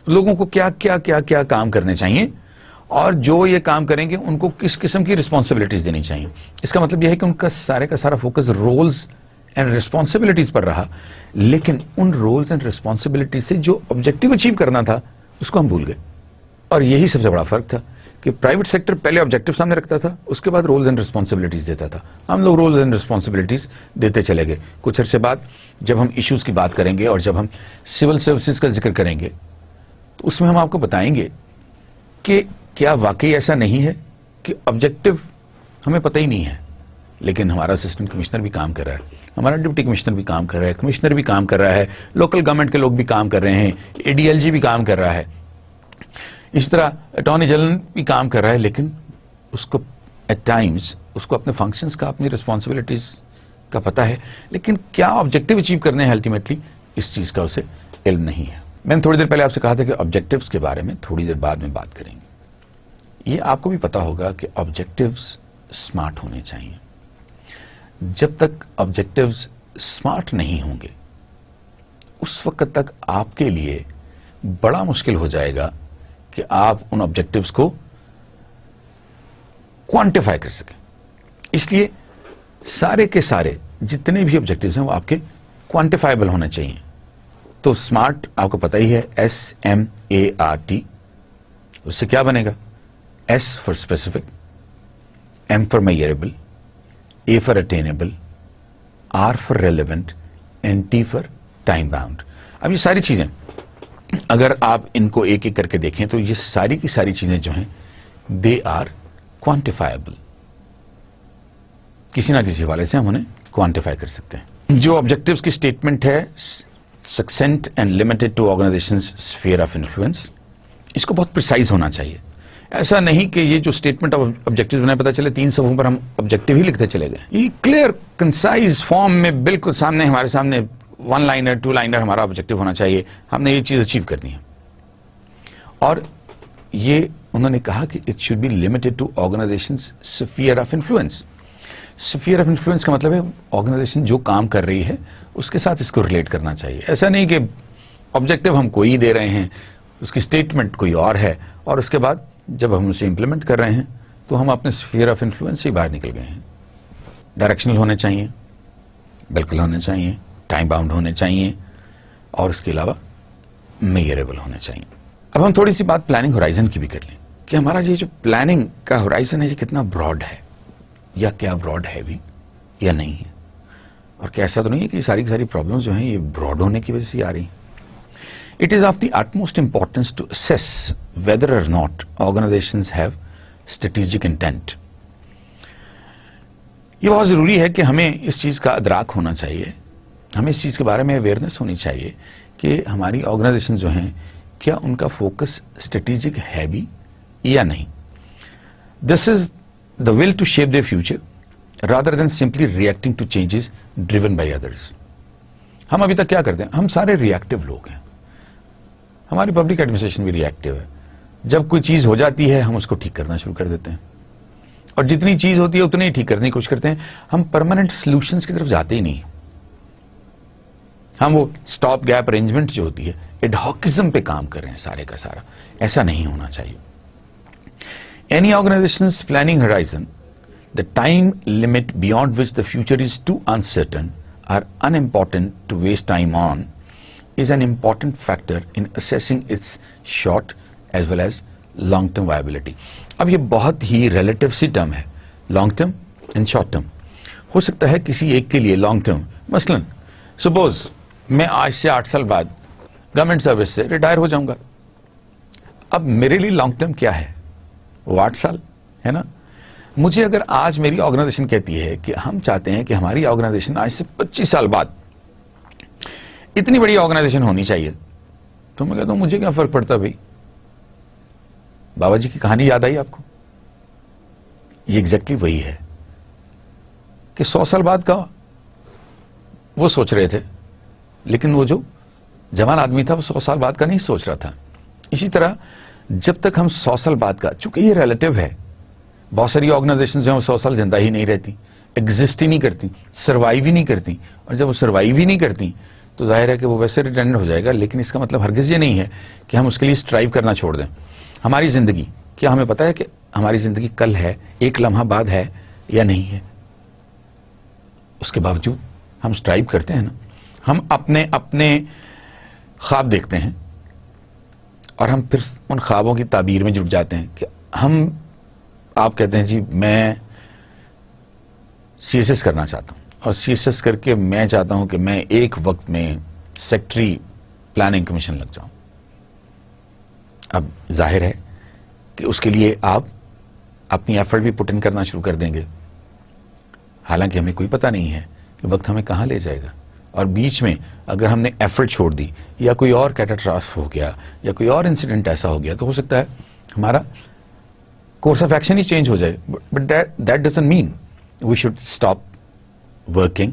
[SPEAKER 1] लोगों को क्या क्या क्या क्या काम करने चाहिए और जो ये काम करेंगे उनको किस किस्म की रिस्पॉन्सिबिलिटीज देनी चाहिए इसका मतलब यह है कि उनका सारे का सारा फोकस रोल्स एंड रिस्पॉन्सिबिलिटीज पर रहा लेकिन उन रोल्स एंड रिस्पॉन्सिबिलिटीज से जो ऑब्जेक्टिव अचीव करना था उसको हम भूल गए और यही सबसे बड़ा फर्क था कि प्राइवेट सेक्टर पहले ऑब्जेक्टिव सामने रखता था उसके बाद रोल्स एंड रिस्पॉन्सिबिलिटीज देता था हम लोग रोल्स एंड रिस्पॉन्सिबिलिटीज देते चले गए कुछ अरसे बाद जब हम इश्यूज की बात करेंगे और जब हम सिविल सर्विसेज का जिक्र करेंगे तो उसमें हम आपको बताएंगे कि क्या वाकई ऐसा नहीं है कि ऑब्जेक्टिव हमें पता ही नहीं है लेकिन हमारा असिस्टेंट कमिश्नर भी काम कर रहा है हमारा डिप्टी कमिश्नर भी काम कर रहा है कमिश्नर भी काम कर रहा है लोकल गवर्नमेंट के लोग भी काम कर रहे हैं एडीएलजी भी काम कर रहा है इसी तरह अटॉर्नी जनरल भी काम कर रहा है लेकिन उसको एट टाइम्स उसको अपने फंक्शंस का अपनी रिस्पॉन्सिबिलिटीज का पता है लेकिन क्या ऑब्जेक्टिव अचीव करने हैं अल्टीमेटली इस चीज़ का उसे इल्म नहीं है मैंने थोड़ी देर पहले आपसे कहा था कि ऑब्जेक्टिव्स के बारे में थोड़ी देर बाद में बात करेंगे ये आपको भी पता होगा कि ऑब्जेक्टिव्स स्मार्ट होने चाहिए जब तक ऑब्जेक्टिव्स स्मार्ट नहीं होंगे उस वक्त तक आपके लिए बड़ा मुश्किल हो जाएगा कि आप उन ऑब्जेक्टिव्स को क्वांटिफाई कर सकें इसलिए सारे के सारे जितने भी ऑब्जेक्टिव्स हैं वो आपके क्वांटिफाइबल होने चाहिए तो स्मार्ट आपको पता ही है S M A R T उससे क्या बनेगा S for specific M for measurable A for attainable R for relevant and T for time bound अब ये सारी चीजें अगर आप इनको एक एक करके देखें तो ये सारी की सारी चीजें जो हैं दे आर क्वांटिफाइबल किसी ना किसी हवाले से हम उन्हें क्वांटिफाई कर सकते हैं जो ऑब्जेक्टिव्स की स्टेटमेंट है succinct and limited to organization sphere of influence इसको बहुत प्रिसाइज होना चाहिए ऐसा नहीं कि ये जो स्टेटमेंट ऑफ ऑब्जेक्टिव बनाए पता चले तीन सफों पर हम ऑब्जेक्टिव ही लिखते चले गए ये क्लियर कंसाइज फॉर्म में बिल्कुल सामने हमारे सामने वन लाइनर टू लाइनर हमारा ऑब्जेक्टिव होना चाहिए हमने ये चीज़ अचीव करनी है और ये उन्होंने कहा कि it should be limited to organization sphere of influence sphere of influence का मतलब है ऑर्गेनाइजेशन जो काम कर रही है उसके साथ इसको रिलेट करना चाहिए ऐसा नहीं कि ऑब्जेक्टिव हम कोई दे रहे हैं उसकी स्टेटमेंट कोई और है और उसके बाद जब हम उसे इम्प्लीमेंट कर रहे हैं तो हम अपने स्फीयर ऑफ इन्फ्लुएंस से बाहर निकल गए हैं डायरेक्शनल होने चाहिए बिल्कुल होने चाहिए टाइम बाउंड होने चाहिए और इसके अलावा मेयरेबल होने चाहिए अब हम थोड़ी सी बात प्लानिंग होराइजन की भी कर लें कि हमारा ये जो प्लानिंग का होराइजन है ये कितना ब्रॉड है या क्या ब्रॉड है भी या नहीं है और क्या ऐसा तो नहीं है कि सारी की सारी प्रॉब्लम्स जो हैं ये ब्रॉड होने की वजह से आ रही हैं it is of the utmost importance to assess whether or not organization have strategic intent ये बहुत ज़रूरी है कि हमें इस चीज़ का अदराक होना चाहिए हमें इस चीज़ के बारे में अवेयरनेस होनी चाहिए कि हमारी ऑर्गेनाइजेशन जो हैं क्या उनका फोकस स्ट्रेटेजिक है भी या नहीं this is the will to shape the future rather than simply reacting to changes driven by others हम अभी तक क्या करते हैं हम सारे रिएक्टिव लोग हैं हमारी पब्लिक एडमिनिस्ट्रेशन भी रिएक्टिव है जब कोई चीज़ हो जाती है हम उसको ठीक करना शुरू कर देते हैं और जितनी चीज़ होती है उतनी ही ठीक करने की कोशिश करते हैं हम परमानेंट सोल्यूशन की तरफ जाते ही नहीं हम हाँ, वो स्टॉप गैप अरेंजमेंट जो होती है एडहॉकिज्म पे काम कर रहे हैं सारे का सारा ऐसा नहीं होना चाहिए any organization planning horizon the time limit beyond which the future is too uncertain or unimportant to waste time on is an important factor in assessing its short as well as long term viability अब ये बहुत ही relative सी term है long term and short term हो सकता है किसी एक के लिए लॉन्ग टर्म मसलन सपोज मैं आज से आठ साल बाद गवर्नमेंट सर्विस से रिटायर हो जाऊंगा अब मेरे लिए लॉन्ग टर्म क्या है वो आठ साल है ना मुझे अगर आज मेरी ऑर्गेनाइजेशन कहती है कि हम चाहते हैं कि हमारी ऑर्गेनाइजेशन आज से 25 साल बाद इतनी बड़ी ऑर्गेनाइजेशन होनी चाहिए तो मैं कहता हूं मुझे क्या फर्क पड़ता भाई बाबा जी की कहानी याद आई आपको ये एग्जैक्टली वही है कि सौ साल बाद का वो सोच रहे थे लेकिन वो जो जवान आदमी था वो सौ साल बाद का नहीं सोच रहा था इसी तरह जब तक हम सौ साल बाद का चूंकि ये रिलेटिव है बहुत सारी ऑर्गेनाइजेशन जो है सौ साल जिंदा ही नहीं रहती एग्जिस्ट ही नहीं करती सर्वाइव ही नहीं करती और जब वो सर्वाइव ही नहीं करती तो जाहिर है कि वो वैसे रिटेंडेंट हो जाएगा लेकिन इसका मतलब हरगिज ये नहीं है कि हम उसके लिए स्ट्राइव करना छोड़ दें हमारी ज़िंदगी क्या हमें पता है कि हमारी ज़िंदगी कल है एक लम्हा बाद है या नहीं है उसके बावजूद हम स्ट्राइव करते हैं ना हम अपने अपने ख्वाब देखते हैं और हम फिर उन ख्वाबों की ताबीर में जुट जाते हैं कि हम आप कहते हैं जी मैं सी करना चाहता हूँ और सी करके मैं चाहता हूँ कि मैं एक वक्त में सेक्ट्री प्लानिंग कमीशन लग जाऊँ अब जाहिर है कि उसके लिए आप अपनी एफर्ट भी पुट इन करना शुरू कर देंगे हालांकि हमें कोई पता नहीं है कि वक्त हमें कहाँ ले जाएगा और बीच में अगर हमने एफर्ट छोड़ दी या कोई और कैटाट्राफ हो गया या कोई और इंसिडेंट ऐसा हो गया तो हो सकता है हमारा कोर्स ऑफ एक्शन ही चेंज हो जाए but that doesn't mean we should stop working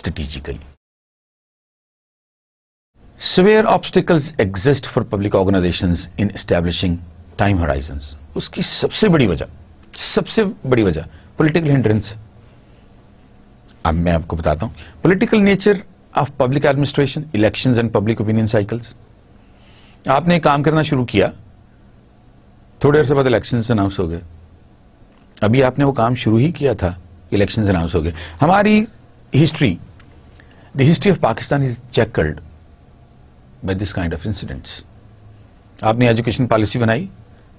[SPEAKER 1] strategically severe obstacles exist for public organization in establishing time horizon उसकी सबसे बड़ी वजह सबसे बड़ी वजह पोलिटिकल हिंड्रेंस अब मैं आपको बताता हूं political nature of public administration elections and public opinion cycles आपने काम करना शुरू किया थोड़ी देर बाद इलेक्शन अनाउंस हो गए अभी आपने वो काम शुरू ही किया था इलेक्शन अनाउंस हो गए हमारी history the history of Pakistan is chequered by this kind of incidents आपने एजुकेशन पॉलिसी बनाई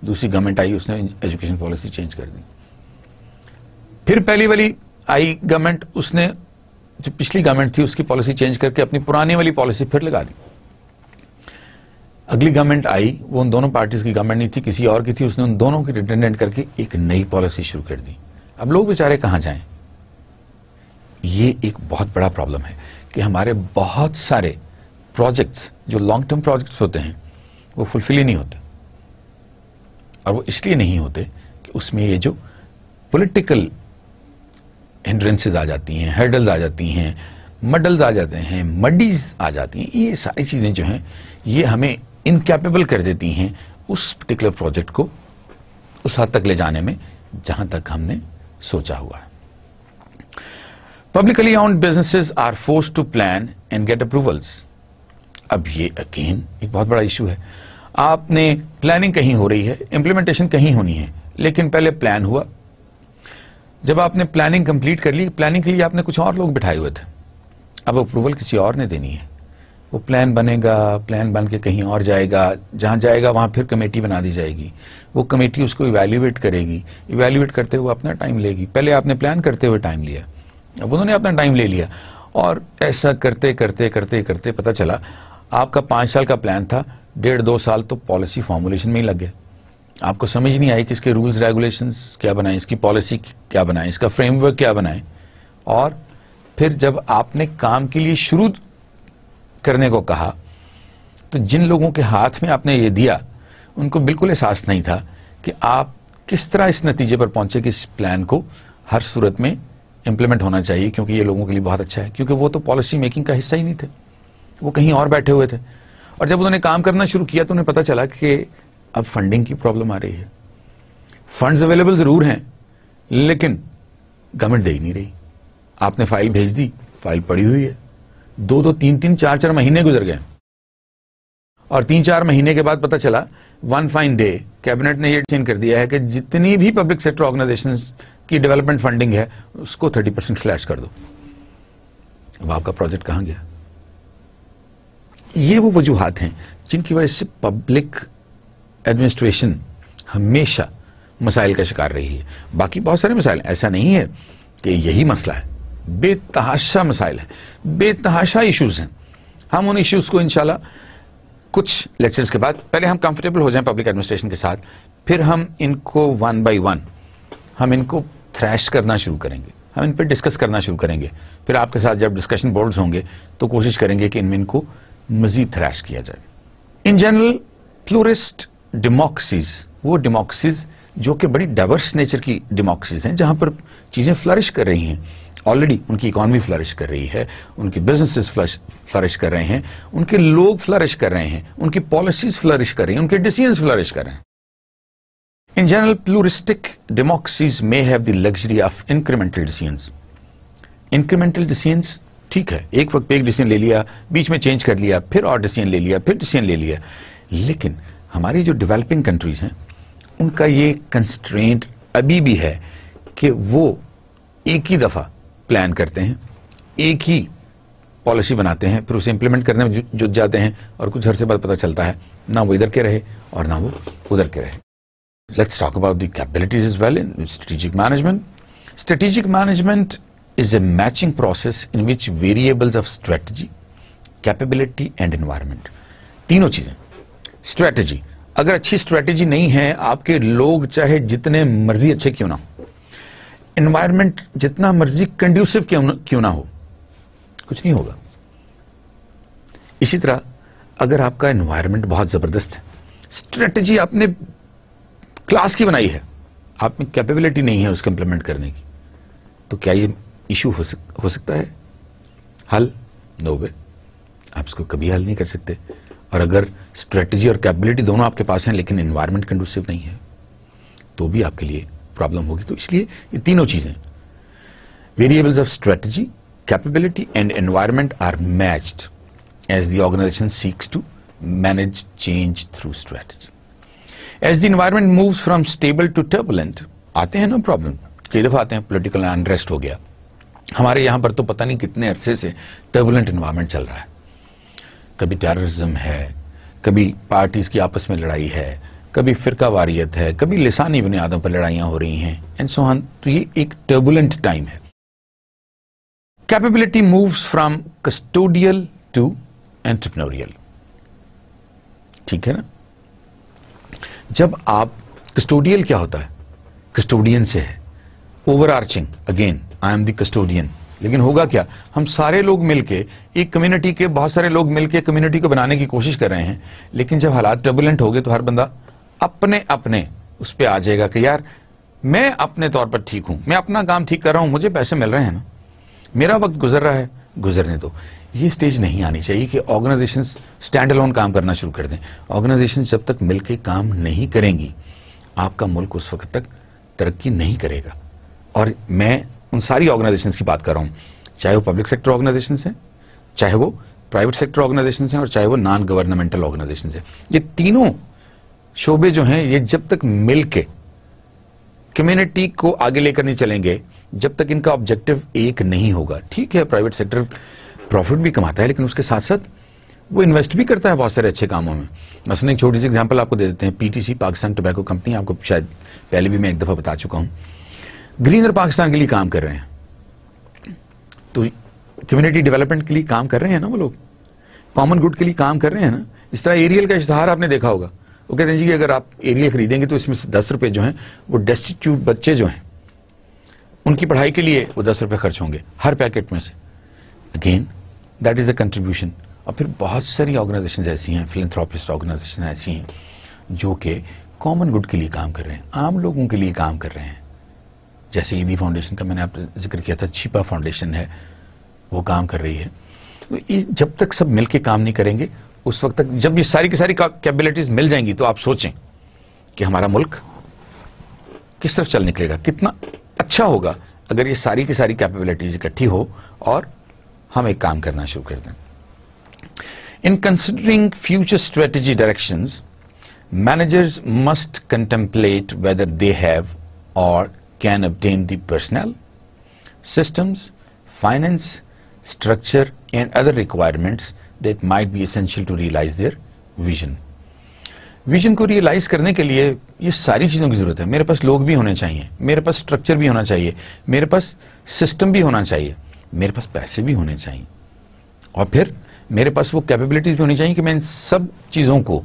[SPEAKER 1] दूसरी गवर्नमेंट आई उसने एजुकेशन पॉलिसी चेंज कर दी फिर पहली वाली आई गवर्नमेंट उसने जो पिछली गवर्नमेंट थी उसकी पॉलिसी चेंज करके अपनी पुरानी वाली पॉलिसी फिर लगा दी अगली गवर्नमेंट आई वो उन दोनों पार्टीज की गवर्नमेंट नहीं थी किसी और की थी उसने उन दोनों की रिटेंडेंट करके एक नई पॉलिसी शुरू कर दी अब लोग बेचारे कहां जाएं ये एक बहुत बड़ा प्रॉब्लम है कि हमारे बहुत सारे प्रोजेक्ट्स जो लॉन्ग टर्म प्रोजेक्ट्स होते हैं वो फुलफिल ही नहीं होते और वो इसलिए नहीं होते कि उसमें ये जो पॉलिटिकल हिंड्रेंसेज आ जाती हैं हर्डल्स आ जाती हैं मडल्स आ जाते हैं मडीज आ जाती हैं ये सारी चीज़ें जो हैं ये हमें इनकेपेबल कर देती हैं उस पर्टिकुलर प्रोजेक्ट को उस हद तक ले जाने में जहां तक हमने सोचा हुआ है publicly owned businesses are force to plan and get approvals अब ये अगेन एक बहुत बड़ा इशू है आपने प्लानिंग कहीं हो रही है इम्प्लीमेंटेशन कहीं होनी है लेकिन पहले प्लान हुआ जब आपने प्लानिंग कंप्लीट कर ली प्लानिंग के लिए आपने कुछ और लोग बिठाए हुए थे अब अप्रूवल किसी और ने देनी है वो प्लान बनेगा प्लान बन के कहीं और जाएगा जहाँ जाएगा वहाँ फिर कमेटी बना दी जाएगी वो कमेटी उसको इवेल्यूएट करेगी इवेल्यूएट करते हुए अपना टाइम लेगी पहले आपने प्लान करते हुए टाइम लिया अब उन्होंने अपना टाइम ले लिया और ऐसा करते करते करते करते पता चला आपका पाँच साल का प्लान था डेढ़ दो साल तो पॉलिसी फॉर्मुलेशन में ही लग गया आपको समझ नहीं आई कि इसके रूल्स रेगुलेशंस क्या बनाए इसकी पॉलिसी क्या बनाएं इसका फ्रेमवर्क क्या बनाए और फिर जब आपने काम के लिए शुरू करने को कहा तो जिन लोगों के हाथ में आपने ये दिया उनको बिल्कुल एहसास नहीं था कि आप किस तरह इस नतीजे पर पहुंचे कि इस प्लान को हर सूरत में इम्प्लीमेंट होना चाहिए क्योंकि ये लोगों के लिए बहुत अच्छा है क्योंकि वो तो पॉलिसी मेकिंग का हिस्सा ही नहीं थे वो कहीं और बैठे हुए थे और जब उन्होंने काम करना शुरू किया तो उन्हें पता चला कि अब फंडिंग की प्रॉब्लम आ रही है फंड्स अवेलेबल जरूर हैं लेकिन गवर्नमेंट दे ही नहीं रही आपने फाइल भेज दी फाइल पड़ी हुई है दो दो तीन तीन चार चार महीने गुजर गए और तीन चार महीने के बाद पता चला वन फाइन डे कैबिनेट ने यह चेंज कर दिया है कि जितनी भी पब्लिक सेक्टर ऑर्गेनाइजेशन की डेवलपमेंट फंडिंग है उसको थर्टी परसेंट फ्लैश कर दो अब आपका प्रोजेक्ट कहां गया ये वो वजूहत हैं जिनकी वजह से पब्लिक एडमिनिस्ट्रेशन हमेशा मसाइल का शिकार रही है बाकी बहुत सारे मसाइल ऐसा नहीं है कि यही मसला है बेतहाशा मसाइल है बेतहाशा इश्यूज हैं हम उन इश्यूज को इनशाला कुछ लेक्चर्स के बाद पहले हम कंफर्टेबल हो जाएं पब्लिक एडमिनिस्ट्रेशन के साथ फिर हम इनको वन बाय वन हम इनको थ्रैश करना शुरू करेंगे हम इन पर डिस्कस करना शुरू करेंगे फिर आपके साथ जब डिस्कशन बोर्ड्स होंगे तो कोशिश करेंगे कि इनमें इनको मजीद थ्रैश किया जाए इन जनरल टूरिस्ट डेमोक्सीज वो डेमोक्सीज जो कि बड़ी डाइवर्स नेचर की डेमोक्सीज हैं जहां पर चीजें फ्लरिश कर रही हैं ऑलरेडी उनकी इकोनॉमी फ्लरिश कर रही है उनके बिजनेसेस फ्लरिश कर रहे हैं उनके लोग फ्लरिश कर रहे हैं उनकी पॉलिसीज फ्लरिश कर रही हैं उनके डिसीजन फ्लरिश कर रहे हैं in general pluralistic democracies may have the luxury of incremental decision incremental decision ठीक है एक वक्त पे एक डिसीजन ले लिया बीच में चेंज कर लिया फिर और डिसीजन ले लिया फिर डिसीजन ले लिया लेकिन हमारी जो डेवलपिंग कंट्रीज हैं उनका ये कंस्ट्रेंट अभी भी है कि वो एक ही दफ़ा प्लान करते हैं एक ही पॉलिसी बनाते हैं फिर उसे इम्प्लीमेंट करने में जुट जाते हैं और कुछ से बाद पता चलता है ना वो इधर के रहे और ना वो उधर के रहे let's talk about the capabilities is well in strategic management strategic management is a matching process in which variables of strategy capability and environment तीनों चीजें स्ट्रैटेजी अगर अच्छी स्ट्रैटेजी नहीं है आपके लोग चाहे जितने मर्जी अच्छे क्यों ना हो एनवायरमेंट जितना मर्जी कंड्यूसिव क्यों ना हो कुछ नहीं होगा इसी तरह अगर आपका एनवायरमेंट बहुत जबरदस्त है स्ट्रेटजी आपने क्लास की बनाई है आप में कैपेबिलिटी नहीं है उसको इंप्लीमेंट करने की तो क्या ये इशू हो, सक, हो सकता है हल नो वे आप इसको कभी हल नहीं कर सकते और अगर स्ट्रेटजी और कैपेबिलिटी दोनों आपके पास हैं लेकिन इन्वायरमेंट कंडूसिव नहीं है तो भी आपके लिए प्रॉब्लम होगी तो इसलिए ये तीनों चीजें variables of strategy capability and environment are matched as the organization seeks to manage change through strategy as the environment move from stable to turbulent आते हैं ना प्रॉब्लम कई दफा आते हैं पोलिटिकल अनरेस्ट हो गया हमारे यहां पर तो पता नहीं कितने अरसे से टर्बुलेंट इन्वायरमेंट चल रहा है कभी टेररिज्म है कभी पार्टीज की आपस में लड़ाई है कभी फिरका वारियत है कभी लिसानी बुनियादों पर लड़ाइयां हो रही हैं एंड सोहन तो ये एक टर्बुलेंट टाइम है capability moves from custodial to entrepreneurial ठीक है ना जब आप कस्टोडियल क्या होता है कस्टोडियन से है overarching again I am the custodian लेकिन होगा क्या हम सारे लोग मिलके एक कम्युनिटी के बहुत सारे लोग मिलके कम्युनिटी को बनाने की कोशिश कर रहे हैं लेकिन जब हालात ट्रबुलेंट हो गए तो हर बंदा अपने अपने उस पर आ जाएगा कि यार मैं अपने तौर पर ठीक हूं मैं अपना काम ठीक कर रहा हूं मुझे पैसे मिल रहे हैं ना मेरा वक्त गुजर रहा है गुजरने दो ये स्टेज नहीं आनी चाहिए कि ऑर्गेनाइजेशन स्टैंड अलोन काम करना शुरू कर दें ऑर्गेनाइजेशन जब तक मिलकर काम नहीं करेंगी आपका मुल्क उस वक्त तक तरक्की नहीं करेगा और मैं उन सारी ऑर्गेनाइजेशन की बात कर रहा हूं चाहे वो पब्लिक सेक्टर ऑर्गेनाइजेशन है चाहे वो प्राइवेट सेक्टर ऑर्गेनाइजेशन है और चाहे वो नॉन गवर्नमेंटल ऑर्गेनाइजेशन है ये तीनों शोबे जो हैं ये जब तक मिलके कम्युनिटी को आगे लेकर नहीं चलेंगे जब तक इनका ऑब्जेक्टिव एक नहीं होगा ठीक है प्राइवेट सेक्टर प्रॉफिट भी कमाता है लेकिन उसके साथ साथ वो इन्वेस्ट भी करता है बहुत सारे अच्छे कामों में मसलन एक छोटी सी एग्जांपल आपको दे देते हैं पीटीसी पाकिस्तान टोबैको कंपनी आपको शायद पहले भी मैं एक दफा बता चुका हूं ग्रीनर पाकिस्तान के लिए काम कर रहे हैं तो कम्युनिटी डेवलपमेंट के लिए काम कर रहे हैं ना वो लोग कॉमन गुड के लिए काम कर रहे हैं ना इस तरह एरियल का इश्तहार आपने देखा होगा वो कहते हैं जी कि अगर आप एरियल खरीदेंगे तो इसमें से दस रुपये जो हैं वो डेस्टिट्यूट बच्चे जो हैं उनकी पढ़ाई के लिए वो दस रुपये खर्च होंगे हर पैकेट में से again that is a contribution और फिर बहुत सारी ऑर्गेनाइजेशन ऐसी हैं फिलथ्रॉपिस्ट ऑर्गेनाइजेशन ऐसी हैं जो कि कॉमन गुड के लिए काम कर रहे हैं आम लोगों के लिए काम कर रहे हैं जैसे ईवी फाउंडेशन का मैंने आप जिक्र किया था छिपा फाउंडेशन है वो काम कर रही है तो जब तक सब मिलकर काम नहीं करेंगे उस वक्त तक जब ये सारी की सारी कैपेबिलिटीज मिल जाएंगी तो आप सोचें कि हमारा मुल्क किस तरफ चल निकलेगा कितना अच्छा होगा अगर ये सारी की सारी कैपेबिलिटीज इकट्ठी हो और हम एक काम करना शुरू कर दें in considering future strategy directions managers must contemplate whether they have or can obtain the personnel, systems, finance, structure and other requirements that might be essential to realize their vision. Vision को realize करने के लिए ये सारी चीज़ों की ज़रूरत है मेरे पास लोग भी होने चाहिए मेरे पास स्ट्रक्चर भी होना चाहिए मेरे पास सिस्टम भी होना चाहिए मेरे पास पैसे भी होने चाहिए और फिर मेरे पास वो कैपेबिलिटीज भी होनी चाहिए कि मैं इन सब चीज़ों को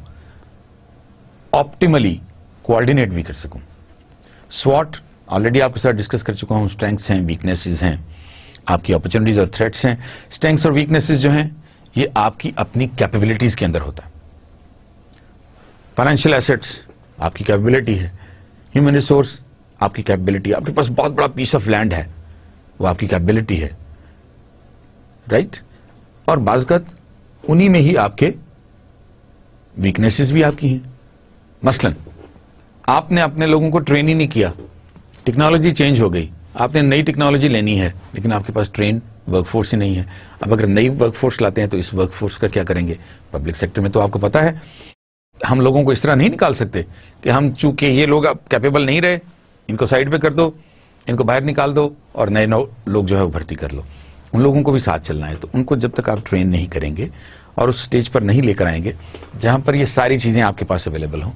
[SPEAKER 1] ऑप्टिमली कोऑर्डिनेट भी कर सकूं स्वॉट ऑलरेडी आपके साथ डिस्कस कर चुका हूँ स्ट्रेंथ्स हैं वीकनेसेस हैं आपकी अपॉर्चुनिटीज और थ्रेट्स हैं स्ट्रेंथ्स और वीकनेसेस जो हैं ये आपकी अपनी कैपेबिलिटीज के अंदर होता है फाइनेंशियल एसेट्स आपकी कैपेबिलिटी है ह्यूमन रिसोर्स आपकी कैपेबिलिटी आपके पास बहुत बड़ा पीस ऑफ लैंड है वो आपकी कैपेबिलिटी है राइट right? और बाजगत उन्हीं में ही आपके वीकनेसेस भी आपकी हैं मसलन आपने अपने लोगों को ट्रेन ही नहीं किया टेक्नोलॉजी चेंज हो गई आपने नई टेक्नोलॉजी लेनी है लेकिन आपके पास ट्रेन वर्कफोर्स ही नहीं है अब अगर नई वर्कफोर्स लाते हैं तो इस वर्कफोर्स का क्या करेंगे पब्लिक सेक्टर में तो आपको पता है हम लोगों को इस तरह नहीं निकाल सकते कि हम चूंकि ये लोग अब कैपेबल नहीं रहे इनको साइड पे कर दो इनको बाहर निकाल दो और नए नौ लोग जो है वो भर्ती कर लो उन लोगों को भी साथ चलना है तो उनको जब तक आप ट्रेन नहीं करेंगे और उस स्टेज पर नहीं लेकर आएंगे जहां पर ये सारी चीजें आपके पास अवेलेबल हों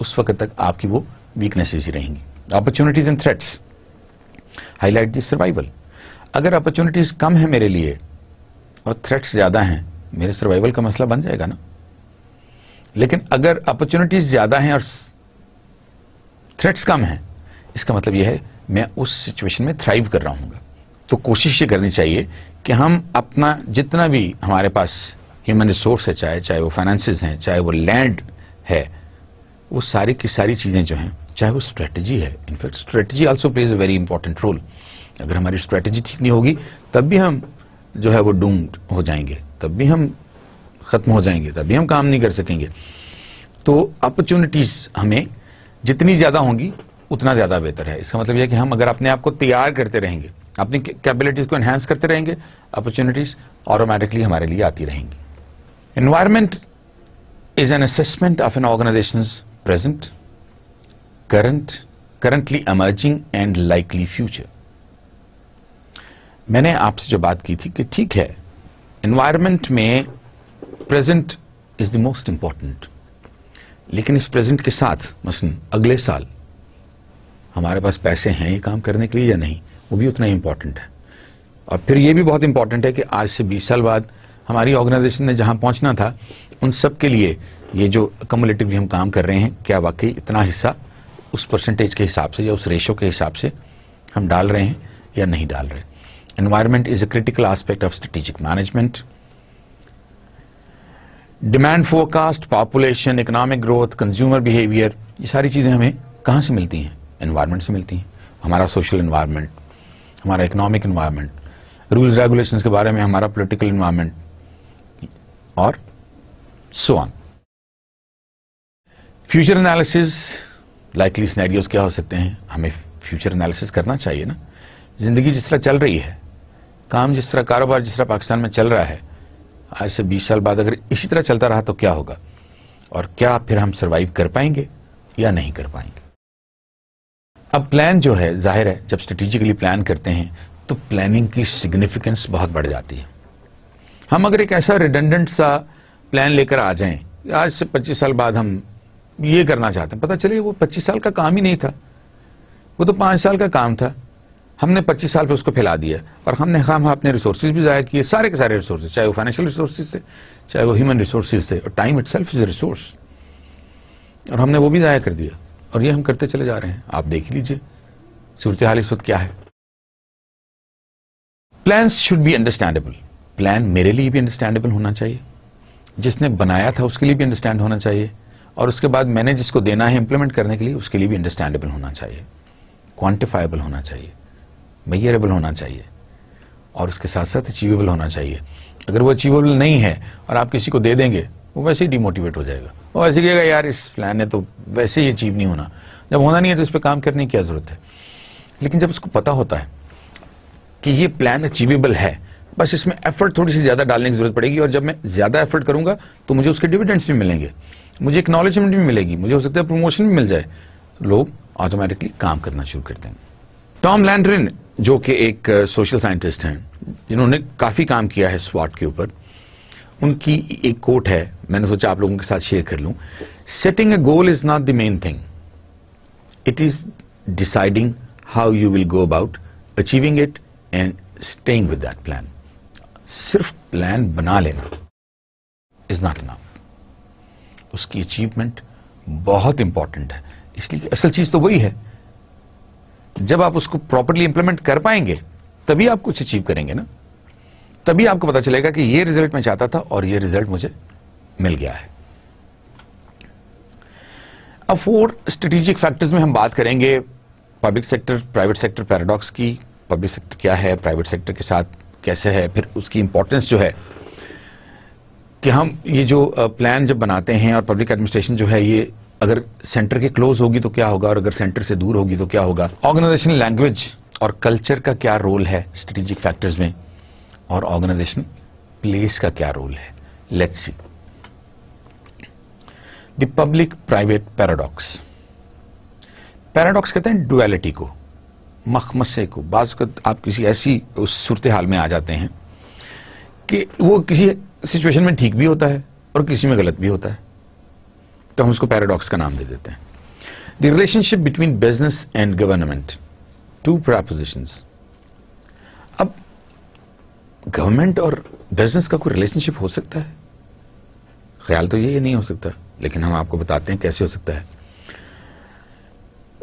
[SPEAKER 1] उस वक्त तक आपकी वो वीकनेसेस ही रहेंगी opportunities and threats highlight the survival अगर अपॉर्चुनिटीज कम है मेरे लिए और थ्रेट्स ज्यादा हैं मेरे सर्वाइवल का मसला बन जाएगा ना लेकिन अगर अपॉर्चुनिटीज ज्यादा हैं और थ्रेट्स कम हैं इसका मतलब यह है मैं उस सिचुएशन में थ्राइव कर रहा हूँ तो कोशिश ये करनी चाहिए कि हम अपना जितना भी हमारे पास ह्यूमन रिसोर्स है चाहे चाहे वो फाइनेंसिस हैं चाहे वो लैंड है वो सारी की सारी चीज़ें जो हैं चाहे वो स्ट्रेटजी है in fact strategy also plays a very important role अगर हमारी स्ट्रेटजी ठीक नहीं होगी तब भी हम जो है वो डूम्ड हो जाएंगे तब भी हम खत्म हो जाएंगे तब भी हम काम नहीं कर सकेंगे तो अपॉर्चुनिटीज हमें जितनी ज्यादा होंगी उतना ज्यादा बेहतर है इसका मतलब यह कि हम अगर अपने आप को तैयार करते रहेंगे अपनी कैपेबिलिटीज को एनहेंस करते रहेंगे अपॉर्चुनिटीज ऑटोमेटिकली हमारे लिए आती रहेंगी environment is an assessment of an organization present current currently emerging and likely future मैंने आपसे जो बात की थी कि ठीक है एनवायरमेंट में present is the most important लेकिन इस प्रेजेंट के साथ मसलन अगले साल हमारे पास पैसे हैं ये काम करने के लिए या नहीं वो भी उतना ही इंपॉर्टेंट है और फिर ये भी बहुत इंपॉर्टेंट है कि आज से 20 साल बाद हमारी ऑर्गेनाइजेशन ने जहां पहुंचना था उन सब के लिए ये जो कम्युलेटिवली हम काम कर रहे हैं क्या वाकई इतना हिस्सा उस परसेंटेज के हिसाब से या उस रेशो के हिसाब से हम डाल रहे हैं या नहीं डाल रहे environment is a critical aspect of strategic management demand forecast population economic growth consumer behaviour ये सारी चीज़ें हमें कहाँ से मिलती हैं एनवायरमेंट से मिलती हैं हमारा सोशल इन्वायरमेंट हमारा इकोनॉमिक इन्वायरमेंट रूल्स रेगुलेशन के बारे में हमारा पोलिटिकल इन्वायरमेंट और so on future analysis likely scenarios क्या हो सकते हैं हमें फ्यूचर एनालिसिस करना चाहिए ना जिंदगी जिस तरह चल रही है काम जिस तरह कारोबार जिस तरह पाकिस्तान में चल रहा है आज से बीस साल बाद अगर इसी तरह चलता रहा तो क्या होगा और क्या फिर हम सर्वाइव कर पाएंगे या नहीं कर पाएंगे अब प्लान जो है जाहिर है जब स्ट्रेटिजिकली प्लान करते हैं तो प्लानिंग की सिग्निफिकेंस बहुत बढ़ जाती है हम अगर एक ऐसा रिडेंडेंट सा प्लान लेकर आ जाएं आज से 25 साल बाद हम ये करना चाहते हैं पता चले वो पच्चीस साल का काम ही नहीं था वो तो पांच साल का काम था हमने 25 साल पे उसको फैला दिया और हमने खाम अपने रिसोर्सेज भी ज़ाया किए सारे के सारे रिसोर्स चाहे वो फाइनेंशियल रिसोर्स थे चाहे वो ह्यूमन रिसोर्स थे और time itself is resource और हमने वो भी ज़ाया कर दिया और ये हम करते चले जा रहे हैं आप देख लीजिए सूरत हाल इस वक्त क्या है plan should be understandable plan मेरे लिए भी अंडरस्टैंडेबल होना चाहिए जिसने बनाया था उसके लिए भी अंडरस्टैंड होना चाहिए और उसके बाद मैंने जिसको देना है इंप्लीमेंट करने के लिए उसके लिए भी अंडरस्टैंडेबल होना चाहिए क्वान्टिफाइबल होना चाहिए मैयरेबल होना चाहिए और उसके साथ साथ अचीवेबल होना चाहिए अगर वो अचीवेबल नहीं है और आप किसी को दे देंगे वो वैसे ही डिमोटिवेट हो जाएगा वो वैसे कहेगा यार इस प्लान ने तो वैसे ही अचीव नहीं होना जब होना नहीं है तो इस पर काम करने की क्या जरूरत है लेकिन जब उसको पता होता है कि ये प्लान अचीवेबल है बस इसमें एफर्ट थोड़ी सी ज्यादा डालने की जरूरत पड़ेगी और जब मैं ज्यादा एफर्ट करूंगा तो मुझे उसके डिविडेंड्स भी मिलेंगे मुझे एक्नॉलेजमेंट भी मिलेगी मुझे हो सकता है प्रमोशन भी मिल जाए लोग ऑटोमेटिकली काम करना शुरू करते हैं टॉम लैंड्रिन जो कि एक सोशल uh, साइंटिस्ट हैं जिन्होंने काफी काम किया है स्वाट के ऊपर उनकी एक कोट है मैंने सोचा आप लोगों के साथ शेयर कर लूं setting a goal is not the main thing it is deciding how you will go about achieving it and staying with that plan सिर्फ प्लान बना लेना इज नॉट इनफ उसकी अचीवमेंट बहुत इंपॉर्टेंट है इसलिए असल चीज तो वही है जब आप उसको प्रॉपरली इंप्लीमेंट कर पाएंगे तभी आप कुछ अचीव करेंगे ना तभी आपको पता चलेगा कि ये रिजल्ट मैं चाहता था और ये रिजल्ट मुझे मिल गया है अब फोर स्ट्रेटेजिक फैक्टर्स में हम बात करेंगे public sector private sector paradox की पब्लिक सेक्टर क्या है प्राइवेट सेक्टर के साथ कैसे है फिर उसकी इंपॉर्टेंस जो है कि हम ये जो प्लान जब बनाते हैं और पब्लिक एडमिनिस्ट्रेशन जो है ये अगर सेंटर के क्लोज होगी तो क्या होगा और अगर सेंटर से दूर होगी तो क्या होगा ऑर्गेनाइजेशन लैंग्वेज और कल्चर का क्या रोल है स्ट्रेटेजिक फैक्टर्स में और ऑर्गेनाइजेशन प्लेस का क्या रोल है let's see the public private paradox paradox कहते हैं डुअलिटी को मखमसे को बाज आप किसी ऐसी उस सूरत हाल में आ जाते हैं कि वो किसी सिचुएशन में ठीक भी होता है और किसी में गलत भी होता है तो हम उसको पैराडॉक्स का नाम दे देते हैं the relationship between business and government two proposition अब गवर्नमेंट और बिजनेस का कोई रिलेशनशिप हो सकता है ख्याल तो ये नहीं हो सकता लेकिन हम आपको बताते हैं कैसे हो सकता है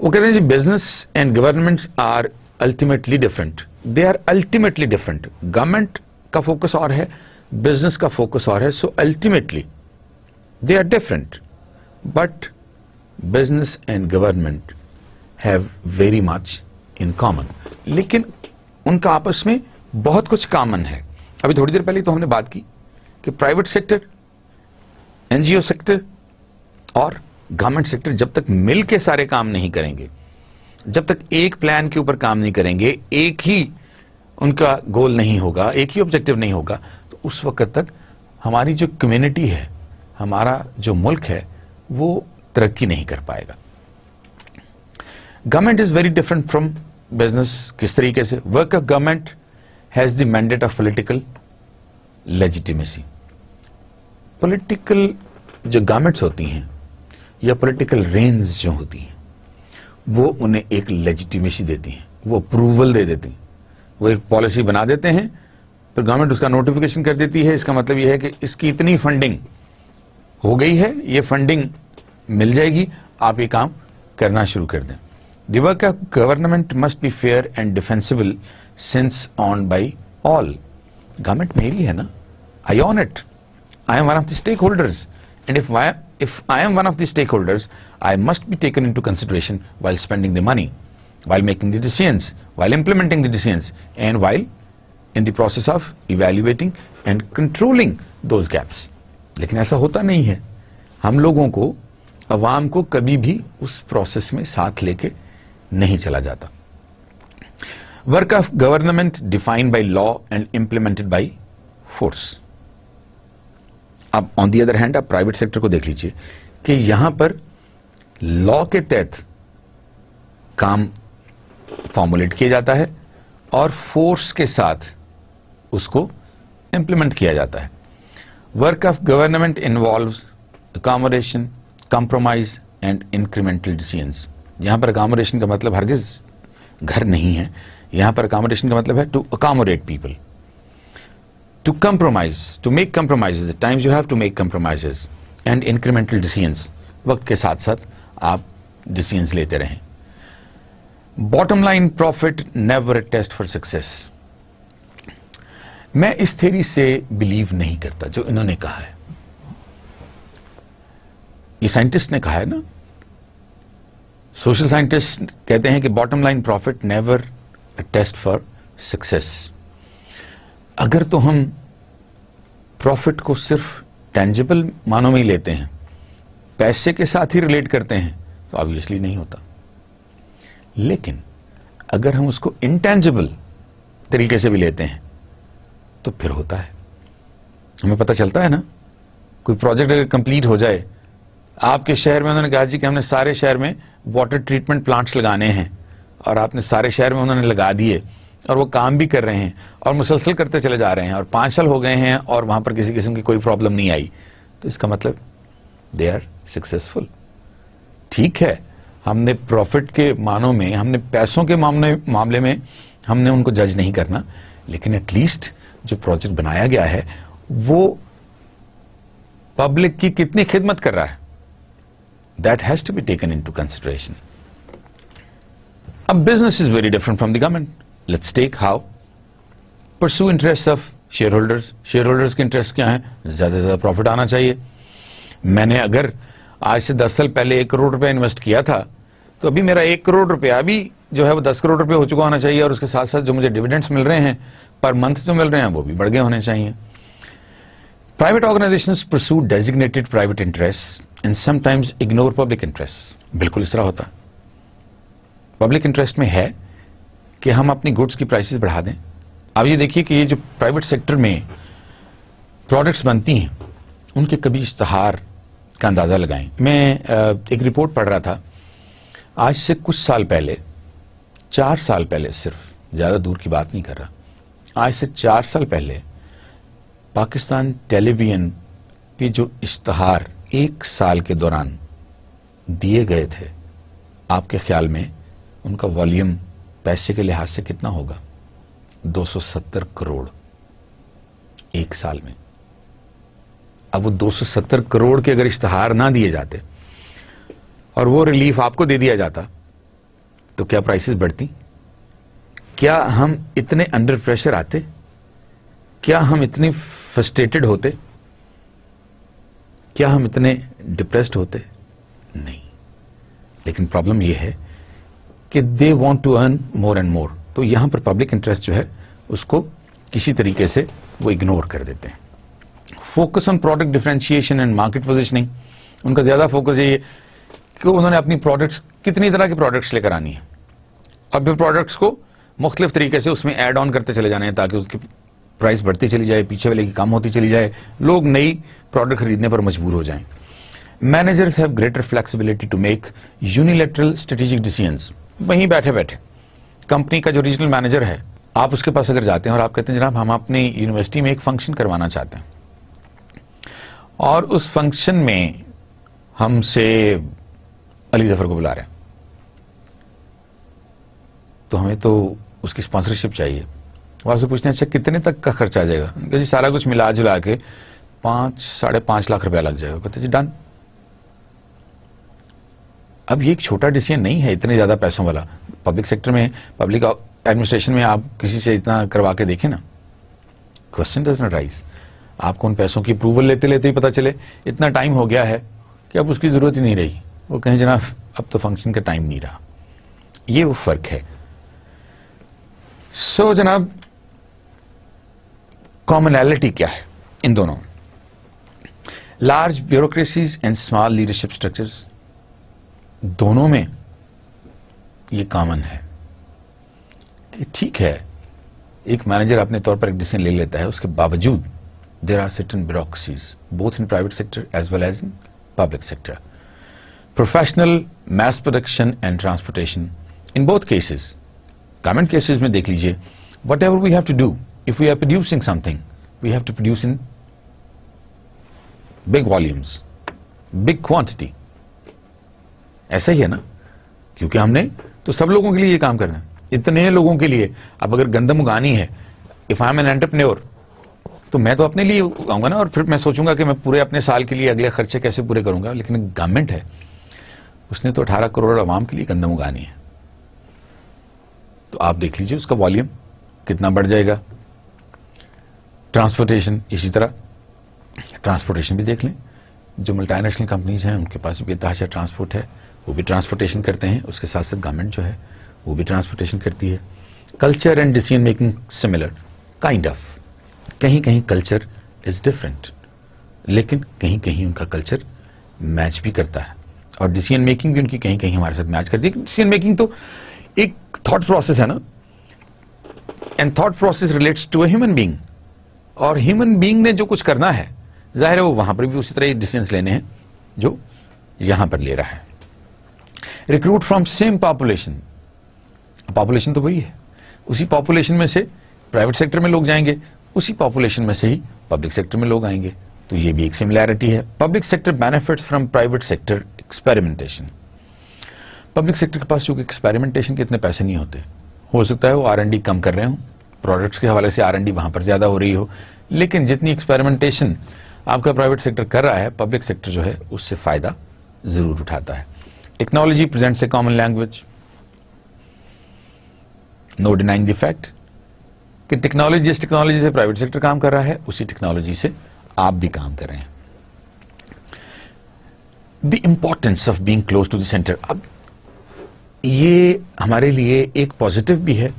[SPEAKER 1] वो कहते हैं जी business and government are ultimately different they are ultimately different government का फोकस और है बिजनेस का फोकस और है so ultimately they are different but business and government have very much in common लेकिन उनका आपस में बहुत कुछ कॉमन है अभी थोड़ी देर पहले तो हमने बात की कि प्राइवेट सेक्टर एनजीओ सेक्टर और गवर्नमेंट सेक्टर जब तक मिल के सारे काम नहीं करेंगे जब तक एक प्लान के ऊपर काम नहीं करेंगे एक ही उनका गोल नहीं होगा एक ही ऑब्जेक्टिव नहीं होगा तो उस वक्त तक हमारी जो कम्युनिटी है हमारा जो मुल्क है वो तरक्की नहीं कर पाएगा government is very different from business किस तरीके से work of government has the mandate of political legitimacy political जो गवर्नमेंट्स होती हैं या पॉलिटिकल रेंज जो होती हैं वो उन्हें एक लेजिटिमेसी देती हैं वो अप्रूवल दे देती हैं वो एक पॉलिसी बना देते हैं तो गवर्नमेंट उसका नोटिफिकेशन कर देती है इसका मतलब यह है कि इसकी इतनी फंडिंग हो गई है ये फंडिंग मिल जाएगी आप ये काम करना शुरू कर दें दिवा का government must be fair and defensible since owned by all government मेरी है ना I own it I am one of the stakeholders and if I am one of the stakeholders I must be taken taken into consideration while spending the money while making the decision while implementing the decision and while in the process of evaluating and controlling those gaps. लेकिन ऐसा होता नहीं है हम लोगों को अवाम को कभी भी उस प्रोसेस में साथ लेके नहीं चला जाता work of government defined by law and implemented by force अब ऑन दी अदर हैंड आप प्राइवेट सेक्टर को देख लीजिए कि यहां पर लॉ के तहत काम फॉर्मुलेट किया जाता है और फोर्स के साथ उसको इम्प्लीमेंट किया जाता है work of government involve accommodation compromise and incremental decisions यहाँ पर अकामोडेशन का मतलब हरगिज घर नहीं है यहाँ पर अकामोडेशन का मतलब है to accommodate people to compromise to make compromise times you have to make compromise and incremental decisions वक्त के साथ साथ आप डिसीजंस लेते रहें bottom line profit never test for success मैं इस थेरी से बिलीव नहीं करता जो इन्होंने कहा है ये साइंटिस्ट ने कहा है ना सोशल साइंटिस्ट कहते हैं कि bottom line profit never a test for success अगर तो हम प्रॉफिट को सिर्फ टेंजिबल मानों में ही लेते हैं पैसे के साथ ही रिलेट करते हैं तो ऑब्वियसली नहीं होता लेकिन अगर हम उसको इंटेंजिबल तरीके से भी लेते हैं तो फिर होता है हमें पता चलता है ना कोई प्रोजेक्ट अगर कंप्लीट हो जाए आपके शहर में उन्होंने कहा जी कि हमने सारे शहर में वाटर ट्रीटमेंट प्लांट्स लगाने हैं और आपने सारे शहर में उन्होंने लगा दिए और वो काम भी कर रहे हैं और मुसलसल करते चले जा रहे हैं और पांच साल हो गए हैं और वहां पर किसी किस्म की कोई प्रॉब्लम नहीं आई तो इसका मतलब दे आर सक्सेसफुल ठीक है हमने प्रॉफिट के मानों में हमने पैसों के मामले मामले में हमने उनको जज नहीं करना लेकिन एटलीस्ट जो प्रोजेक्ट बनाया गया है वो पब्लिक की कितनी खिदमत कर रहा है that has to be taken into consideration अब business is very different from the government let's take how pursue interest of shareholders shareholders के इंटरेस्ट क्या है ज्यादा से ज्यादा प्रॉफिट आना चाहिए मैंने अगर आज से दस साल पहले एक करोड़ रुपया इन्वेस्ट किया था तो अभी मेरा एक करोड़ रुपया अभी जो है वो दस करोड़ रुपया हो चुका होना चाहिए और उसके साथ साथ जो मुझे डिविडेंड्स मिल रहे हैं पर मंथ जो मिल रहे हैं वो भी बढ़ गए होने चाहिए private organization pursue designated private interest and sometimes ignore public interest बिल्कुल इस तरह होता पब्लिक इंटरेस्ट में है कि हम अपनी गुड्स की प्राइसेस बढ़ा दें आप ये देखिए कि ये जो प्राइवेट सेक्टर में प्रोडक्ट्स बनती हैं उनके कभी इश्तहार का अंदाज़ा लगाएं मैं एक रिपोर्ट पढ़ रहा था आज से कुछ साल पहले चार साल पहले सिर्फ ज़्यादा दूर की बात नहीं कर रहा आज से चार साल पहले पाकिस्तान टेलीविजन के जो इश्तहार एक साल के दौरान दिए गए थे आपके ख्याल में उनका वॉल्यूम पैसे के लिहाज से कितना होगा 270 करोड़ एक साल में अब वो 270 करोड़ के अगर इश्तहार ना दिए जाते और वो रिलीफ आपको दे दिया जाता तो क्या प्राइसेस बढ़ती क्या हम इतने अंडर प्रेशर आते क्या हम इतने फ्रस्ट्रेटेड होते क्या हम इतने डिप्रेस्ड होते नहीं लेकिन प्रॉब्लम यह है कि they want to earn more and more तो यहां पर पब्लिक इंटरेस्ट जो है उसको किसी तरीके से वो इग्नोर कर देते हैं focus on product differentiation and market positioning उनका ज्यादा फोकस यही है कि उन्होंने अपनी प्रोडक्ट्स कितनी तरह के प्रोडक्ट्स लेकर आनी है अब भी प्रोडक्ट्स को मुख्तलिफ तरीके से उसमें एड ऑन करते चले जाने हैं ताकि उसकी प्राइस बढ़ती चली जाए पीछे वाले की कम होती चली जाए लोग नई प्रोडक्ट खरीदने पर मजबूर हो जाए managers have greater flexibility to make unilateral strategic decision वहीं बैठे बैठे कंपनी का जो रीजनल मैनेजर है आप उसके पास अगर जाते हैं और आप कहते हैं जनाब हम अपनी यूनिवर्सिटी में एक फंक्शन करवाना चाहते हैं और उस फंक्शन में हमसे अली जफर को बुला रहे हैं तो हमें तो उसकी स्पॉन्सरशिप चाहिए वो आपसे पूछते हैं अच्छा कितने तक का खर्चा आ जाएगा कहते जी सारा कुछ मिला जुला के पाँच साढ़े पाँच लाख रुपया लग जाएगा कहते जी डन अब ये एक छोटा डिसीजन नहीं है इतने ज़्यादा पैसों वाला पब्लिक सेक्टर में पब्लिक एडमिनिस्ट्रेशन में आप किसी से इतना करवा के देखें ना क्वेश्चन डज नॉट राइज आपको उन पैसों की अप्रूवल लेते लेते ही पता चले इतना टाइम हो गया है कि अब उसकी ज़रूरत ही नहीं रही वो कहें जनाब अब तो फंक्शन का टाइम नहीं रहा ये वो फ़र्क है सो so, जनाब कॉमनैलिटी क्या है इन दोनों large bureaucracies and small leadership structures दोनों में ये कॉमन है कि ठीक है एक मैनेजर अपने तौर पर एक डिसीजन ले लेता है उसके बावजूद there are certain bureaucracies both in private sector as well as in public sector professional mass production and transportation in both cases comment cases में देख लीजिए whatever we have to do if we are producing something we have to produce in big volumes big quantity ऐसा ही है ना क्योंकि हमने तो सब लोगों के लिए ये काम करना है इतने लोगों के लिए अब अगर गंदम उगानी है if I am an entrepreneur तो मैं तो अपने लिए उगाऊंगा ना और फिर मैं सोचूंगा कि मैं पूरे अपने साल के लिए अगले खर्चे कैसे पूरे करूंगा लेकिन गवर्नमेंट है उसने तो अठारह करोड़ आवाम के लिए गंदम उगानी है तो आप देख लीजिए उसका वॉल्यूम कितना बढ़ जाएगा ट्रांसपोर्टेशन इसी तरह ट्रांसपोर्टेशन भी देख लें जो मल्टीनेशनल कंपनीज हैं उनके पास बेतहाशा ट्रांसपोर्ट है वो भी ट्रांसपोर्टेशन करते हैं उसके साथ साथ गवर्नमेंट जो है वो भी ट्रांसपोर्टेशन करती है culture and decision making similar kind of कहीं कहीं कल्चर इज डिफरेंट लेकिन कहीं कहीं उनका कल्चर मैच भी करता है और डिसीजन मेकिंग भी उनकी कहीं कहीं हमारे साथ मैच करती है डिसीजन मेकिंग तो एक थॉट प्रोसेस है ना and thought process relates to a human being और ह्यूमन बीइंग ने जो कुछ करना है जाहिर है वो वहां पर भी उसी तरह डिस्टेंस लेने हैं जो यहां पर ले रहा है recruit from same population population तो वही है उसी पॉपुलेशन में से प्राइवेट सेक्टर में लोग जाएंगे उसी पॉपुलेशन में से ही पब्लिक सेक्टर में लोग आएंगे तो ये भी एक सिमिलैरिटी है public sector benefits from private sector experimentation public sector के पास चूंकि एक्सपेरिमेंटेशन के इतने पैसे नहीं होते हो सकता है वो आर कम कर रहे हो प्रोडक्ट्स के हवाले से आर एंड पर ज़्यादा हो रही हो लेकिन जितनी एक्सपेरिमेंटेशन आपका प्राइवेट सेक्टर कर रहा है पब्लिक सेक्टर जो है उससे फ़ायदा ज़रूर उठाता है technology presents a common language no denying the fact कि टेक्नोलॉजी जिस टेक्नोलॉजी से प्राइवेट सेक्टर काम कर रहा है उसी टेक्नोलॉजी से आप भी काम कर रहे हैं the importance of being close to देंटर अब ये हमारे लिए एक पॉजिटिव भी है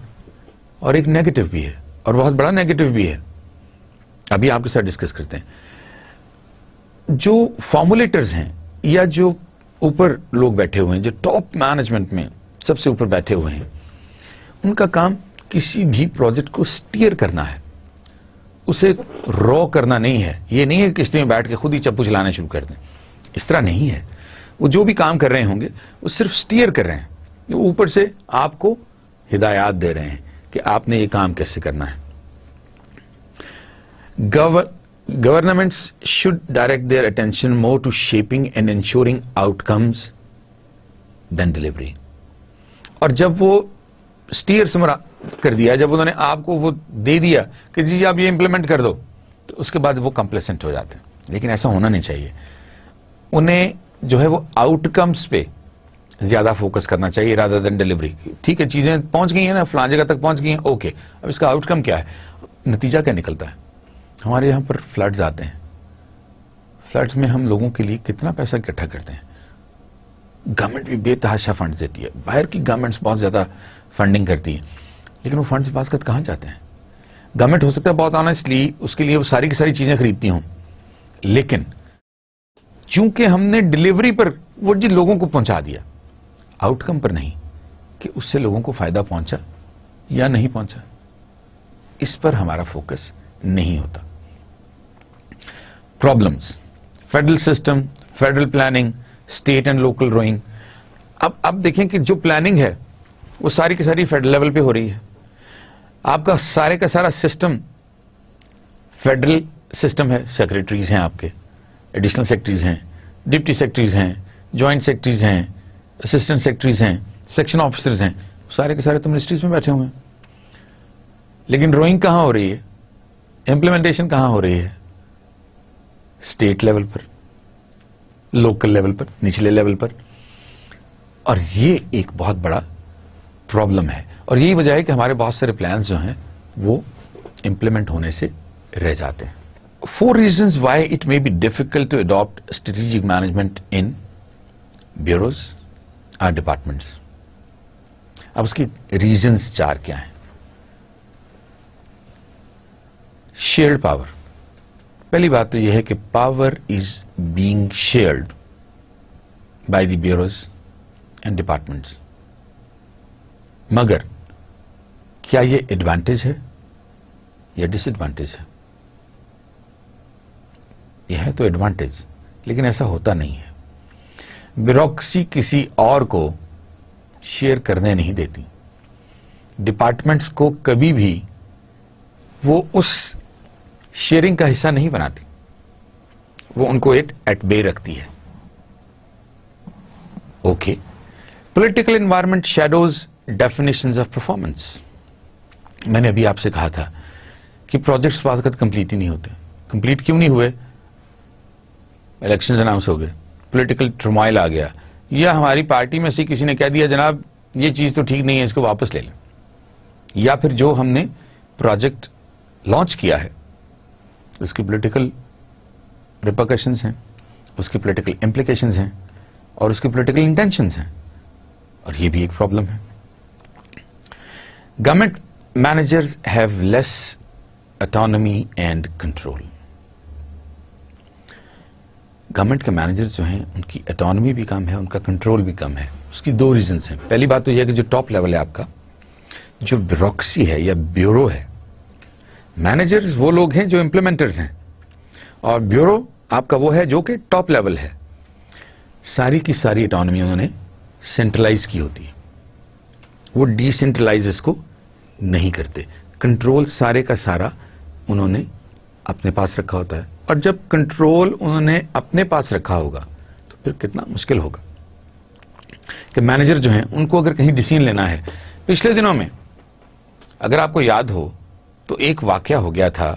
[SPEAKER 1] और एक नेगेटिव भी है और बहुत बड़ा नेगेटिव भी है अभी आपके साथ डिस्कस करते हैं जो फॉर्मुलेटर्स हैं या जो ऊपर लोग बैठे हुए हैं जो टॉप मैनेजमेंट में सबसे ऊपर बैठे हुए हैं उनका काम किसी भी प्रोजेक्ट को स्टीयर करना है उसे रॉ करना नहीं है ये नहीं है किश्ती में बैठ के खुद ही चप्पू चलाना शुरू कर दें इस तरह नहीं है वो जो भी काम कर रहे होंगे वो सिर्फ स्टीयर कर रहे हैं ऊपर से आपको हिदायत दे रहे हैं कि आपने ये काम कैसे करना है governments should direct their attention more to shaping and ensuring outcomes than delivery और जब वो स्टीयर समरा कर दिया जब उन्होंने आपको वो दे दिया कि जी आप ये इंप्लीमेंट कर दो तो उसके बाद वो कंप्लेसेंट हो जाते हैं लेकिन ऐसा होना नहीं चाहिए उन्हें जो है वो आउटकम्स पे ज्यादा फोकस करना चाहिए राधा देन डिलीवरी ठीक है चीजें पहुंच गई हैं ना फलां जगह तक पहुंच गई हैं ओके अब इसका आउटकम क्या है नतीजा क्या निकलता है हमारे यहां पर फ्लड्स आते हैं फ्लड्स में हम लोगों के लिए कितना पैसा इकट्ठा करते हैं गवर्नमेंट भी बेतहाशा फंड देती है बाहर की गवर्नमेंट्स बहुत ज्यादा फंडिंग करती है लेकिन वो फंड बात कहां जाते हैं गवर्नमेंट हो सकता है बहुत इसलिए उसके लिए वो सारी की सारी चीजें खरीदती हूं लेकिन चूंकि हमने डिलीवरी पर वो जी लोगों को पहुंचा दिया आउटकम पर नहीं कि उससे लोगों को फायदा पहुंचा या नहीं पहुंचा इस पर हमारा फोकस नहीं होता problems federal system federal planning state and local rowing अब अब देखें कि जो प्लानिंग है वो सारी की सारी फेडरल लेवल पे हो रही है आपका सारे का सारा सिस्टम फेडरल सिस्टम है सेक्रेटरीज हैं आपके एडिशनल सेक्रेटरीज हैं डिप्टी सेक्रेटरीज हैं ज्वाइंट सेक्रेटरीज हैं असिस्टेंट सेक्रेटरीज हैं सेक्शन ऑफिसर्स हैं सारे के सारे तो मिनिस्ट्रीज में बैठे हुए हैं लेकिन रोइंग कहाँ हो रही है इंप्लीमेंटेशन कहाँ हो रही है स्टेट लेवल पर लोकल लेवल पर निचले लेवल पर और ये एक बहुत बड़ा प्रॉब्लम है और यही वजह है कि हमारे बहुत सारे प्लान्स जो हैं वो इंप्लीमेंट होने से रह जाते हैं four reasons why it may be difficult to adopt strategic management in bureaus departments अब उसकी रीजंस चार क्या हैं शेयर्ड पावर पहली बात तो यह है कि power is being shared by the bureaus and departments मगर क्या यह एडवांटेज है या डिसएडवांटेज है यह है तो एडवांटेज लेकिन ऐसा होता नहीं है ब्यूरोक्सी किसी और को शेयर करने नहीं देती डिपार्टमेंट्स को कभी भी वो उस शेयरिंग का हिस्सा नहीं बनाती वो उनको एट एट बे रखती है okay political environment shadows definition of performance मैंने अभी आपसे कहा था कि प्रोजेक्ट्स बाद कंप्लीट ही नहीं होते कंप्लीट क्यों नहीं हुए इलेक्शन अनाउंस हो गए पॉलिटिकल ट्रमाइल आ गया या हमारी पार्टी में से किसी ने कह दिया जनाब ये चीज़ तो ठीक नहीं है इसको वापस ले लें या फिर जो हमने प्रोजेक्ट लॉन्च किया है उसकी पॉलिटिकल रिपोकशंस हैं उसकी पॉलिटिकल इम्प्लीकेशन हैं और उसकी पॉलिटिकल इंटेंशन हैं और ये भी एक प्रॉब्लम है government managers have less autonomy and control government के मैनेजर जो हैं उनकी अटोनमी भी कम है उनका कंट्रोल भी कम है उसकी दो रीजन हैं पहली बात तो यह है कि जो टॉप लेवल है आपका जो ब्यूरोक्सी है या ब्यूरो है मैनेजर्स वो लोग हैं जो इम्प्लीमेंटर्स हैं और ब्यूरो आपका वो है जो कि टॉप लेवल है सारी की सारी अटोनमी उन्होंने सेंट्रलाइज की होती है वो डिसेंट्रलाइज इसको नहीं करते कंट्रोल सारे का सारा उन्होंने अपने पास रखा होता है और जब कंट्रोल उन्होंने अपने पास रखा होगा तो फिर कितना मुश्किल होगा कि मैनेजर जो हैं उनको अगर कहीं डिसीजन लेना है पिछले दिनों में अगर आपको याद हो तो एक वाक्य हो गया था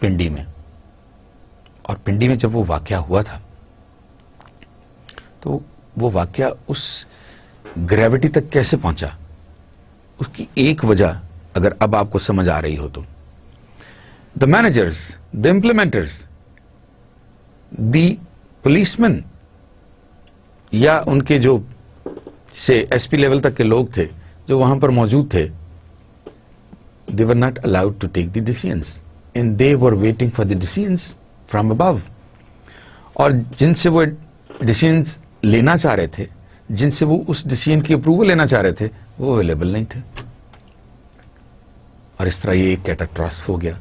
[SPEAKER 1] पिंडी में और पिंडी में जब वो वाक्य हुआ था तो वो वाक्य उस ग्रेविटी तक कैसे पहुंचा उसकी एक वजह अगर अब आपको समझ आ रही हो तो the managers the implementers, the policemen या उनके जो से एसपी लेवल तक के लोग थे जो वहां पर मौजूद थे they were not allowed to take the decisions and they were waiting for the decisions from above और जिनसे वो डिसीजंस लेना चाह रहे थे जिनसे वो उस डिसीजन की अप्रूवल लेना चाह रहे थे वो अवेलेबल नहीं थे और इस तरह ये एक कैटाट्रॉस हो गया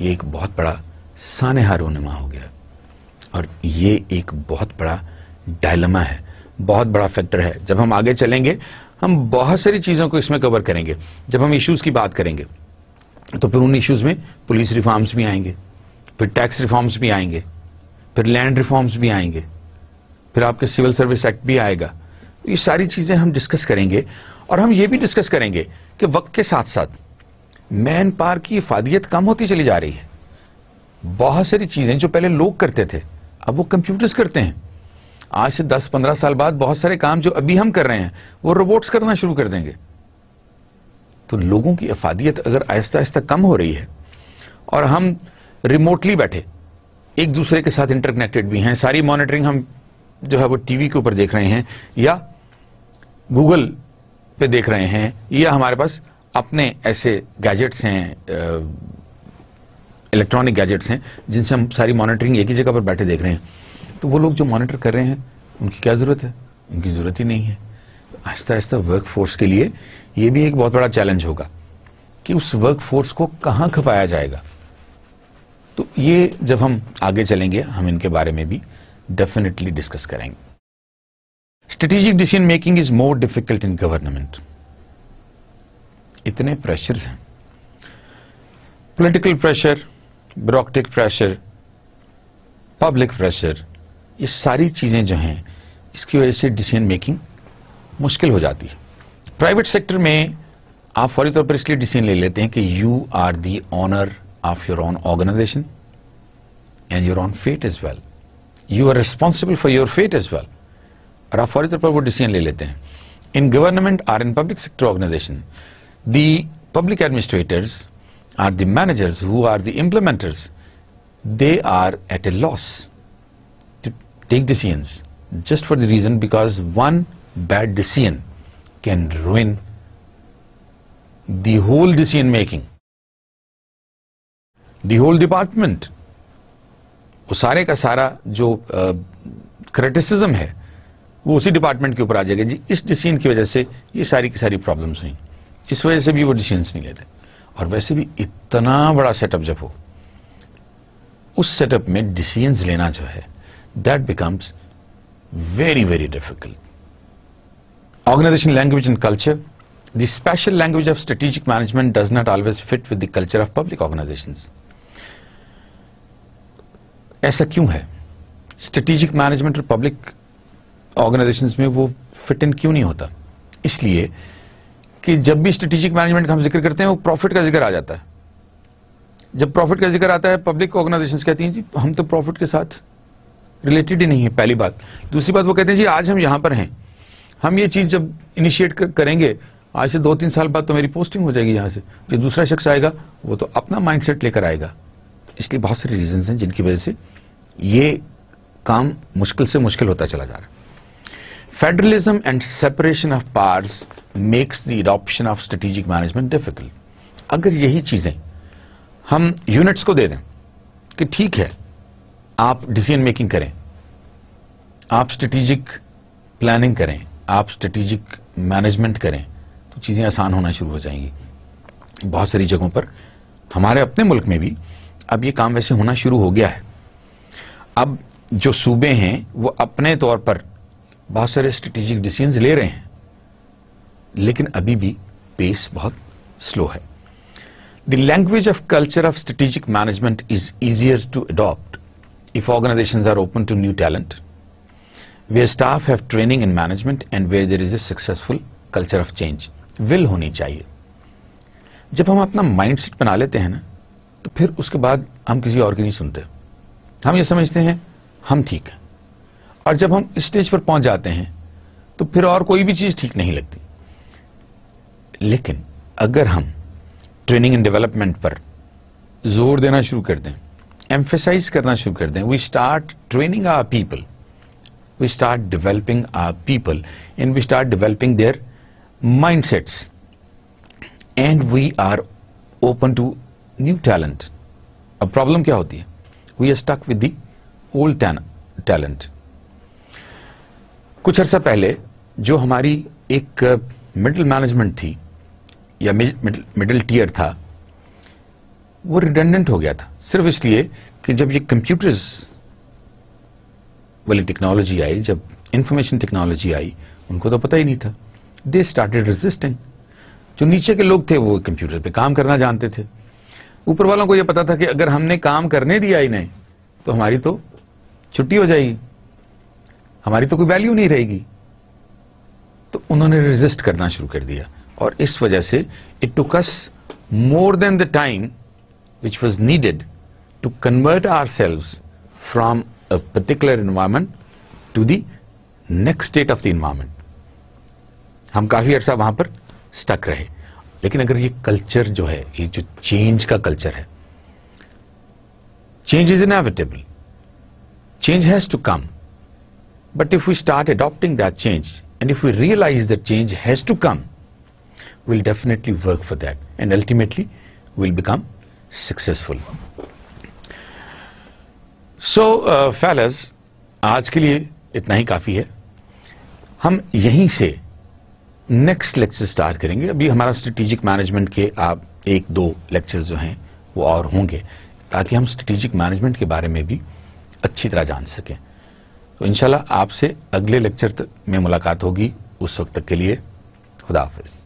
[SPEAKER 1] ये एक बहुत बड़ा सानहा रोनमा हो गया और ये एक बहुत बड़ा डायलमा है बहुत बड़ा फैक्टर है जब हम आगे चलेंगे हम बहुत सारी चीज़ों को इसमें कवर करेंगे जब हम इश्यूज़ की बात करेंगे तो फिर उन इश्यूज़ में पुलिस रिफॉर्म्स भी आएंगे फिर टैक्स रिफॉर्म्स भी आएंगे फिर लैंड रिफॉर्म्स भी आएंगे फिर आपके सिविल सर्विस एक्ट भी आएगा ये सारी चीज़ें हम डिस्कस करेंगे और हम ये भी डिस्कस करेंगे कि वक्त के साथ साथ मैन पार की इफादियत कम होती चली जा रही है बहुत सारी चीज़ें जो पहले लोग करते थे अब वो कंप्यूटर्स करते हैं आज से 10-15 साल बाद बहुत सारे काम जो अभी हम कर रहे हैं वो रोबोट्स करना शुरू कर देंगे तो लोगों की अफादियत अगर आहिस्ता आहिस्ता कम हो रही है और हम रिमोटली बैठे एक दूसरे के साथ इंटरकनेक्टेड भी हैं सारी मॉनिटरिंग हम जो है वो टीवी के ऊपर देख रहे हैं या गूगल पे देख रहे हैं या हमारे पास अपने ऐसे गैजेट्स हैं इलेक्ट्रॉनिक गैजेट्स हैं जिनसे हम सारी मॉनिटरिंग एक ही जगह पर बैठे देख रहे हैं तो वो लोग जो मॉनिटर कर रहे हैं उनकी क्या ज़रूरत है उनकी ज़रूरत ही नहीं है आहिस्ता आहिस्ता वर्क फोर्स के लिए ये भी एक बहुत बड़ा चैलेंज होगा कि उस वर्क फोर्स को कहां खपाया जाएगा तो ये जब हम आगे चलेंगे हम इनके बारे में भी डेफिनेटली डिस्कस करेंगे strategic decision making is more difficult in government इतने प्रेशर हैं political pressure bureaucratic pressure public pressure ये सारी चीज़ें जो हैं इसकी वजह से डिसीजन मेकिंग मुश्किल हो जाती है प्राइवेट सेक्टर में आप फौरी तौर पर इसलिए डिसीजन ले लेते हैं कि you are the owner of your own organisation and your own fate is well you are responsible for your fate is well और आप फौरी तौर पर वो डिसीजन ले लेते हैं in government or in public sector organisation The public administrators are the managers who are the implementers. They are at a loss to take decisions just for the reason because one bad decision can ruin the whole decision making. The whole department. वो सारे का सारा जो criticism है वो उसी department के ऊपर आ जाएगा जी इस डिसीजन की वजह से ये सारी की सारी प्रॉब्लम्स हुई इस वजह से भी वो डिसीजंस नहीं लेते और वैसे भी इतना बड़ा सेटअप जब हो उस सेटअप में डिसीजंस लेना जो है that becomes very very difficult organisation language and culture the special language of strategic management does not always fit with the culture of public organisation ऐसा क्यों है स्ट्रेटेजिक मैनेजमेंट और पब्लिक ऑर्गेनाइजेशन में वो फिट इन क्यों नहीं होता इसलिए कि जब भी स्ट्रेटेजिक मैनेजमेंट का हम जिक्र करते हैं वो प्रॉफिट का जिक्र आ जाता है जब प्रॉफिट का जिक्र आता है पब्लिक ऑर्गेनाइजेशंस कहती हैं जी हम तो प्रॉफिट के साथ रिलेटेड ही नहीं है पहली बात दूसरी बात वो कहते हैं जी आज हम यहाँ पर हैं हम ये चीज़ जब इनिशिएट करेंगे आज से दो तीन साल बाद तो मेरी पोस्टिंग हो जाएगी यहाँ से जो दूसरा शख्स आएगा वो तो अपना माइंड लेकर आएगा इसलिए बहुत सारे रीजन हैं जिनकी वजह से ये काम मुश्किल से मुश्किल होता चला जा रहा है federalism and separation of parts makes the adoption of strategic management difficult अगर यही चीजें हम यूनिट्स को दे दें कि ठीक है आप डिसीजन मेकिंग करें आप स्ट्रेटेजिक प्लानिंग करें आप स्ट्रेटेजिक मैनेजमेंट करें तो चीज़ें आसान होना शुरू हो जाएंगी बहुत सारी जगहों पर हमारे अपने मुल्क में भी अब ये काम वैसे होना शुरू हो गया है अब जो सूबे हैं वो अपने तौर पर बहुत सारे स्ट्रेटेजिक डिसीजन ले रहे हैं लेकिन अभी भी पेस बहुत स्लो है the language of culture of strategic management is easier to adopt if organisation are open to new talent way staff have training in management and where there is a successful culture of change will होनी चाहिए जब हम अपना mindset बना लेते हैं ना तो फिर उसके बाद हम किसी और की नहीं सुनते हम ये समझते हैं हम ठीक हैं और जब हम स्टेज पर पहुंच जाते हैं तो फिर और कोई भी चीज़ ठीक नहीं लगती लेकिन अगर हम ट्रेनिंग एंड डेवलपमेंट पर जोर देना शुरू कर दें एम्फेसाइज करना शुरू कर दें we start training our people we start developing our people and we start developing their mindsets and we are open to new talent अब प्रॉब्लम क्या होती है we are stuck with the old talent कुछ अरसा पहले जो हमारी एक मिडिल मैनेजमेंट थी या मिडिल टीयर था वो रिडेंडेंट हो गया था सिर्फ इसलिए कि जब ये कंप्यूटर्स वाली टेक्नोलॉजी आई जब इंफॉर्मेशन टेक्नोलॉजी आई उनको तो पता ही नहीं था दे स्टार्टेड रेजिस्टिंग जो नीचे के लोग थे वो कंप्यूटर पे काम करना जानते थे ऊपर वालों को ये पता था कि अगर हमने काम करने दिया ही नहीं तो हमारी तो छुट्टी हो जाएगी हमारी तो कोई वैल्यू नहीं रहेगी तो उन्होंने रेजिस्ट करना शुरू कर दिया और इस वजह से it took us more than the time which was needed to convert ourselves from a particular environment to the next state of the environment हम काफी अर्सा वहां पर स्टक रहे लेकिन अगर ये कल्चर जो है ये जो चेंज का कल्चर है change is inevitable change has to come but if we start adopting that change and if we realise that change has to come will definitely work for that and ultimately will become successful. So uh, fellas, आज के लिए इतना ही काफ़ी है हम यहीं से next lecture start करेंगे अभी हमारा स्ट्रेटेजिक मैनेजमेंट के आप एक दो लेक्चर जो हैं वो और होंगे ताकि हम स्ट्रेटेजिक मैनेजमेंट के बारे में भी अच्छी तरह जान सकें तो इनशाला आपसे अगले लेक्चर तक में मुलाकात होगी उस वक्त तक के लिए खुदा हाफिज़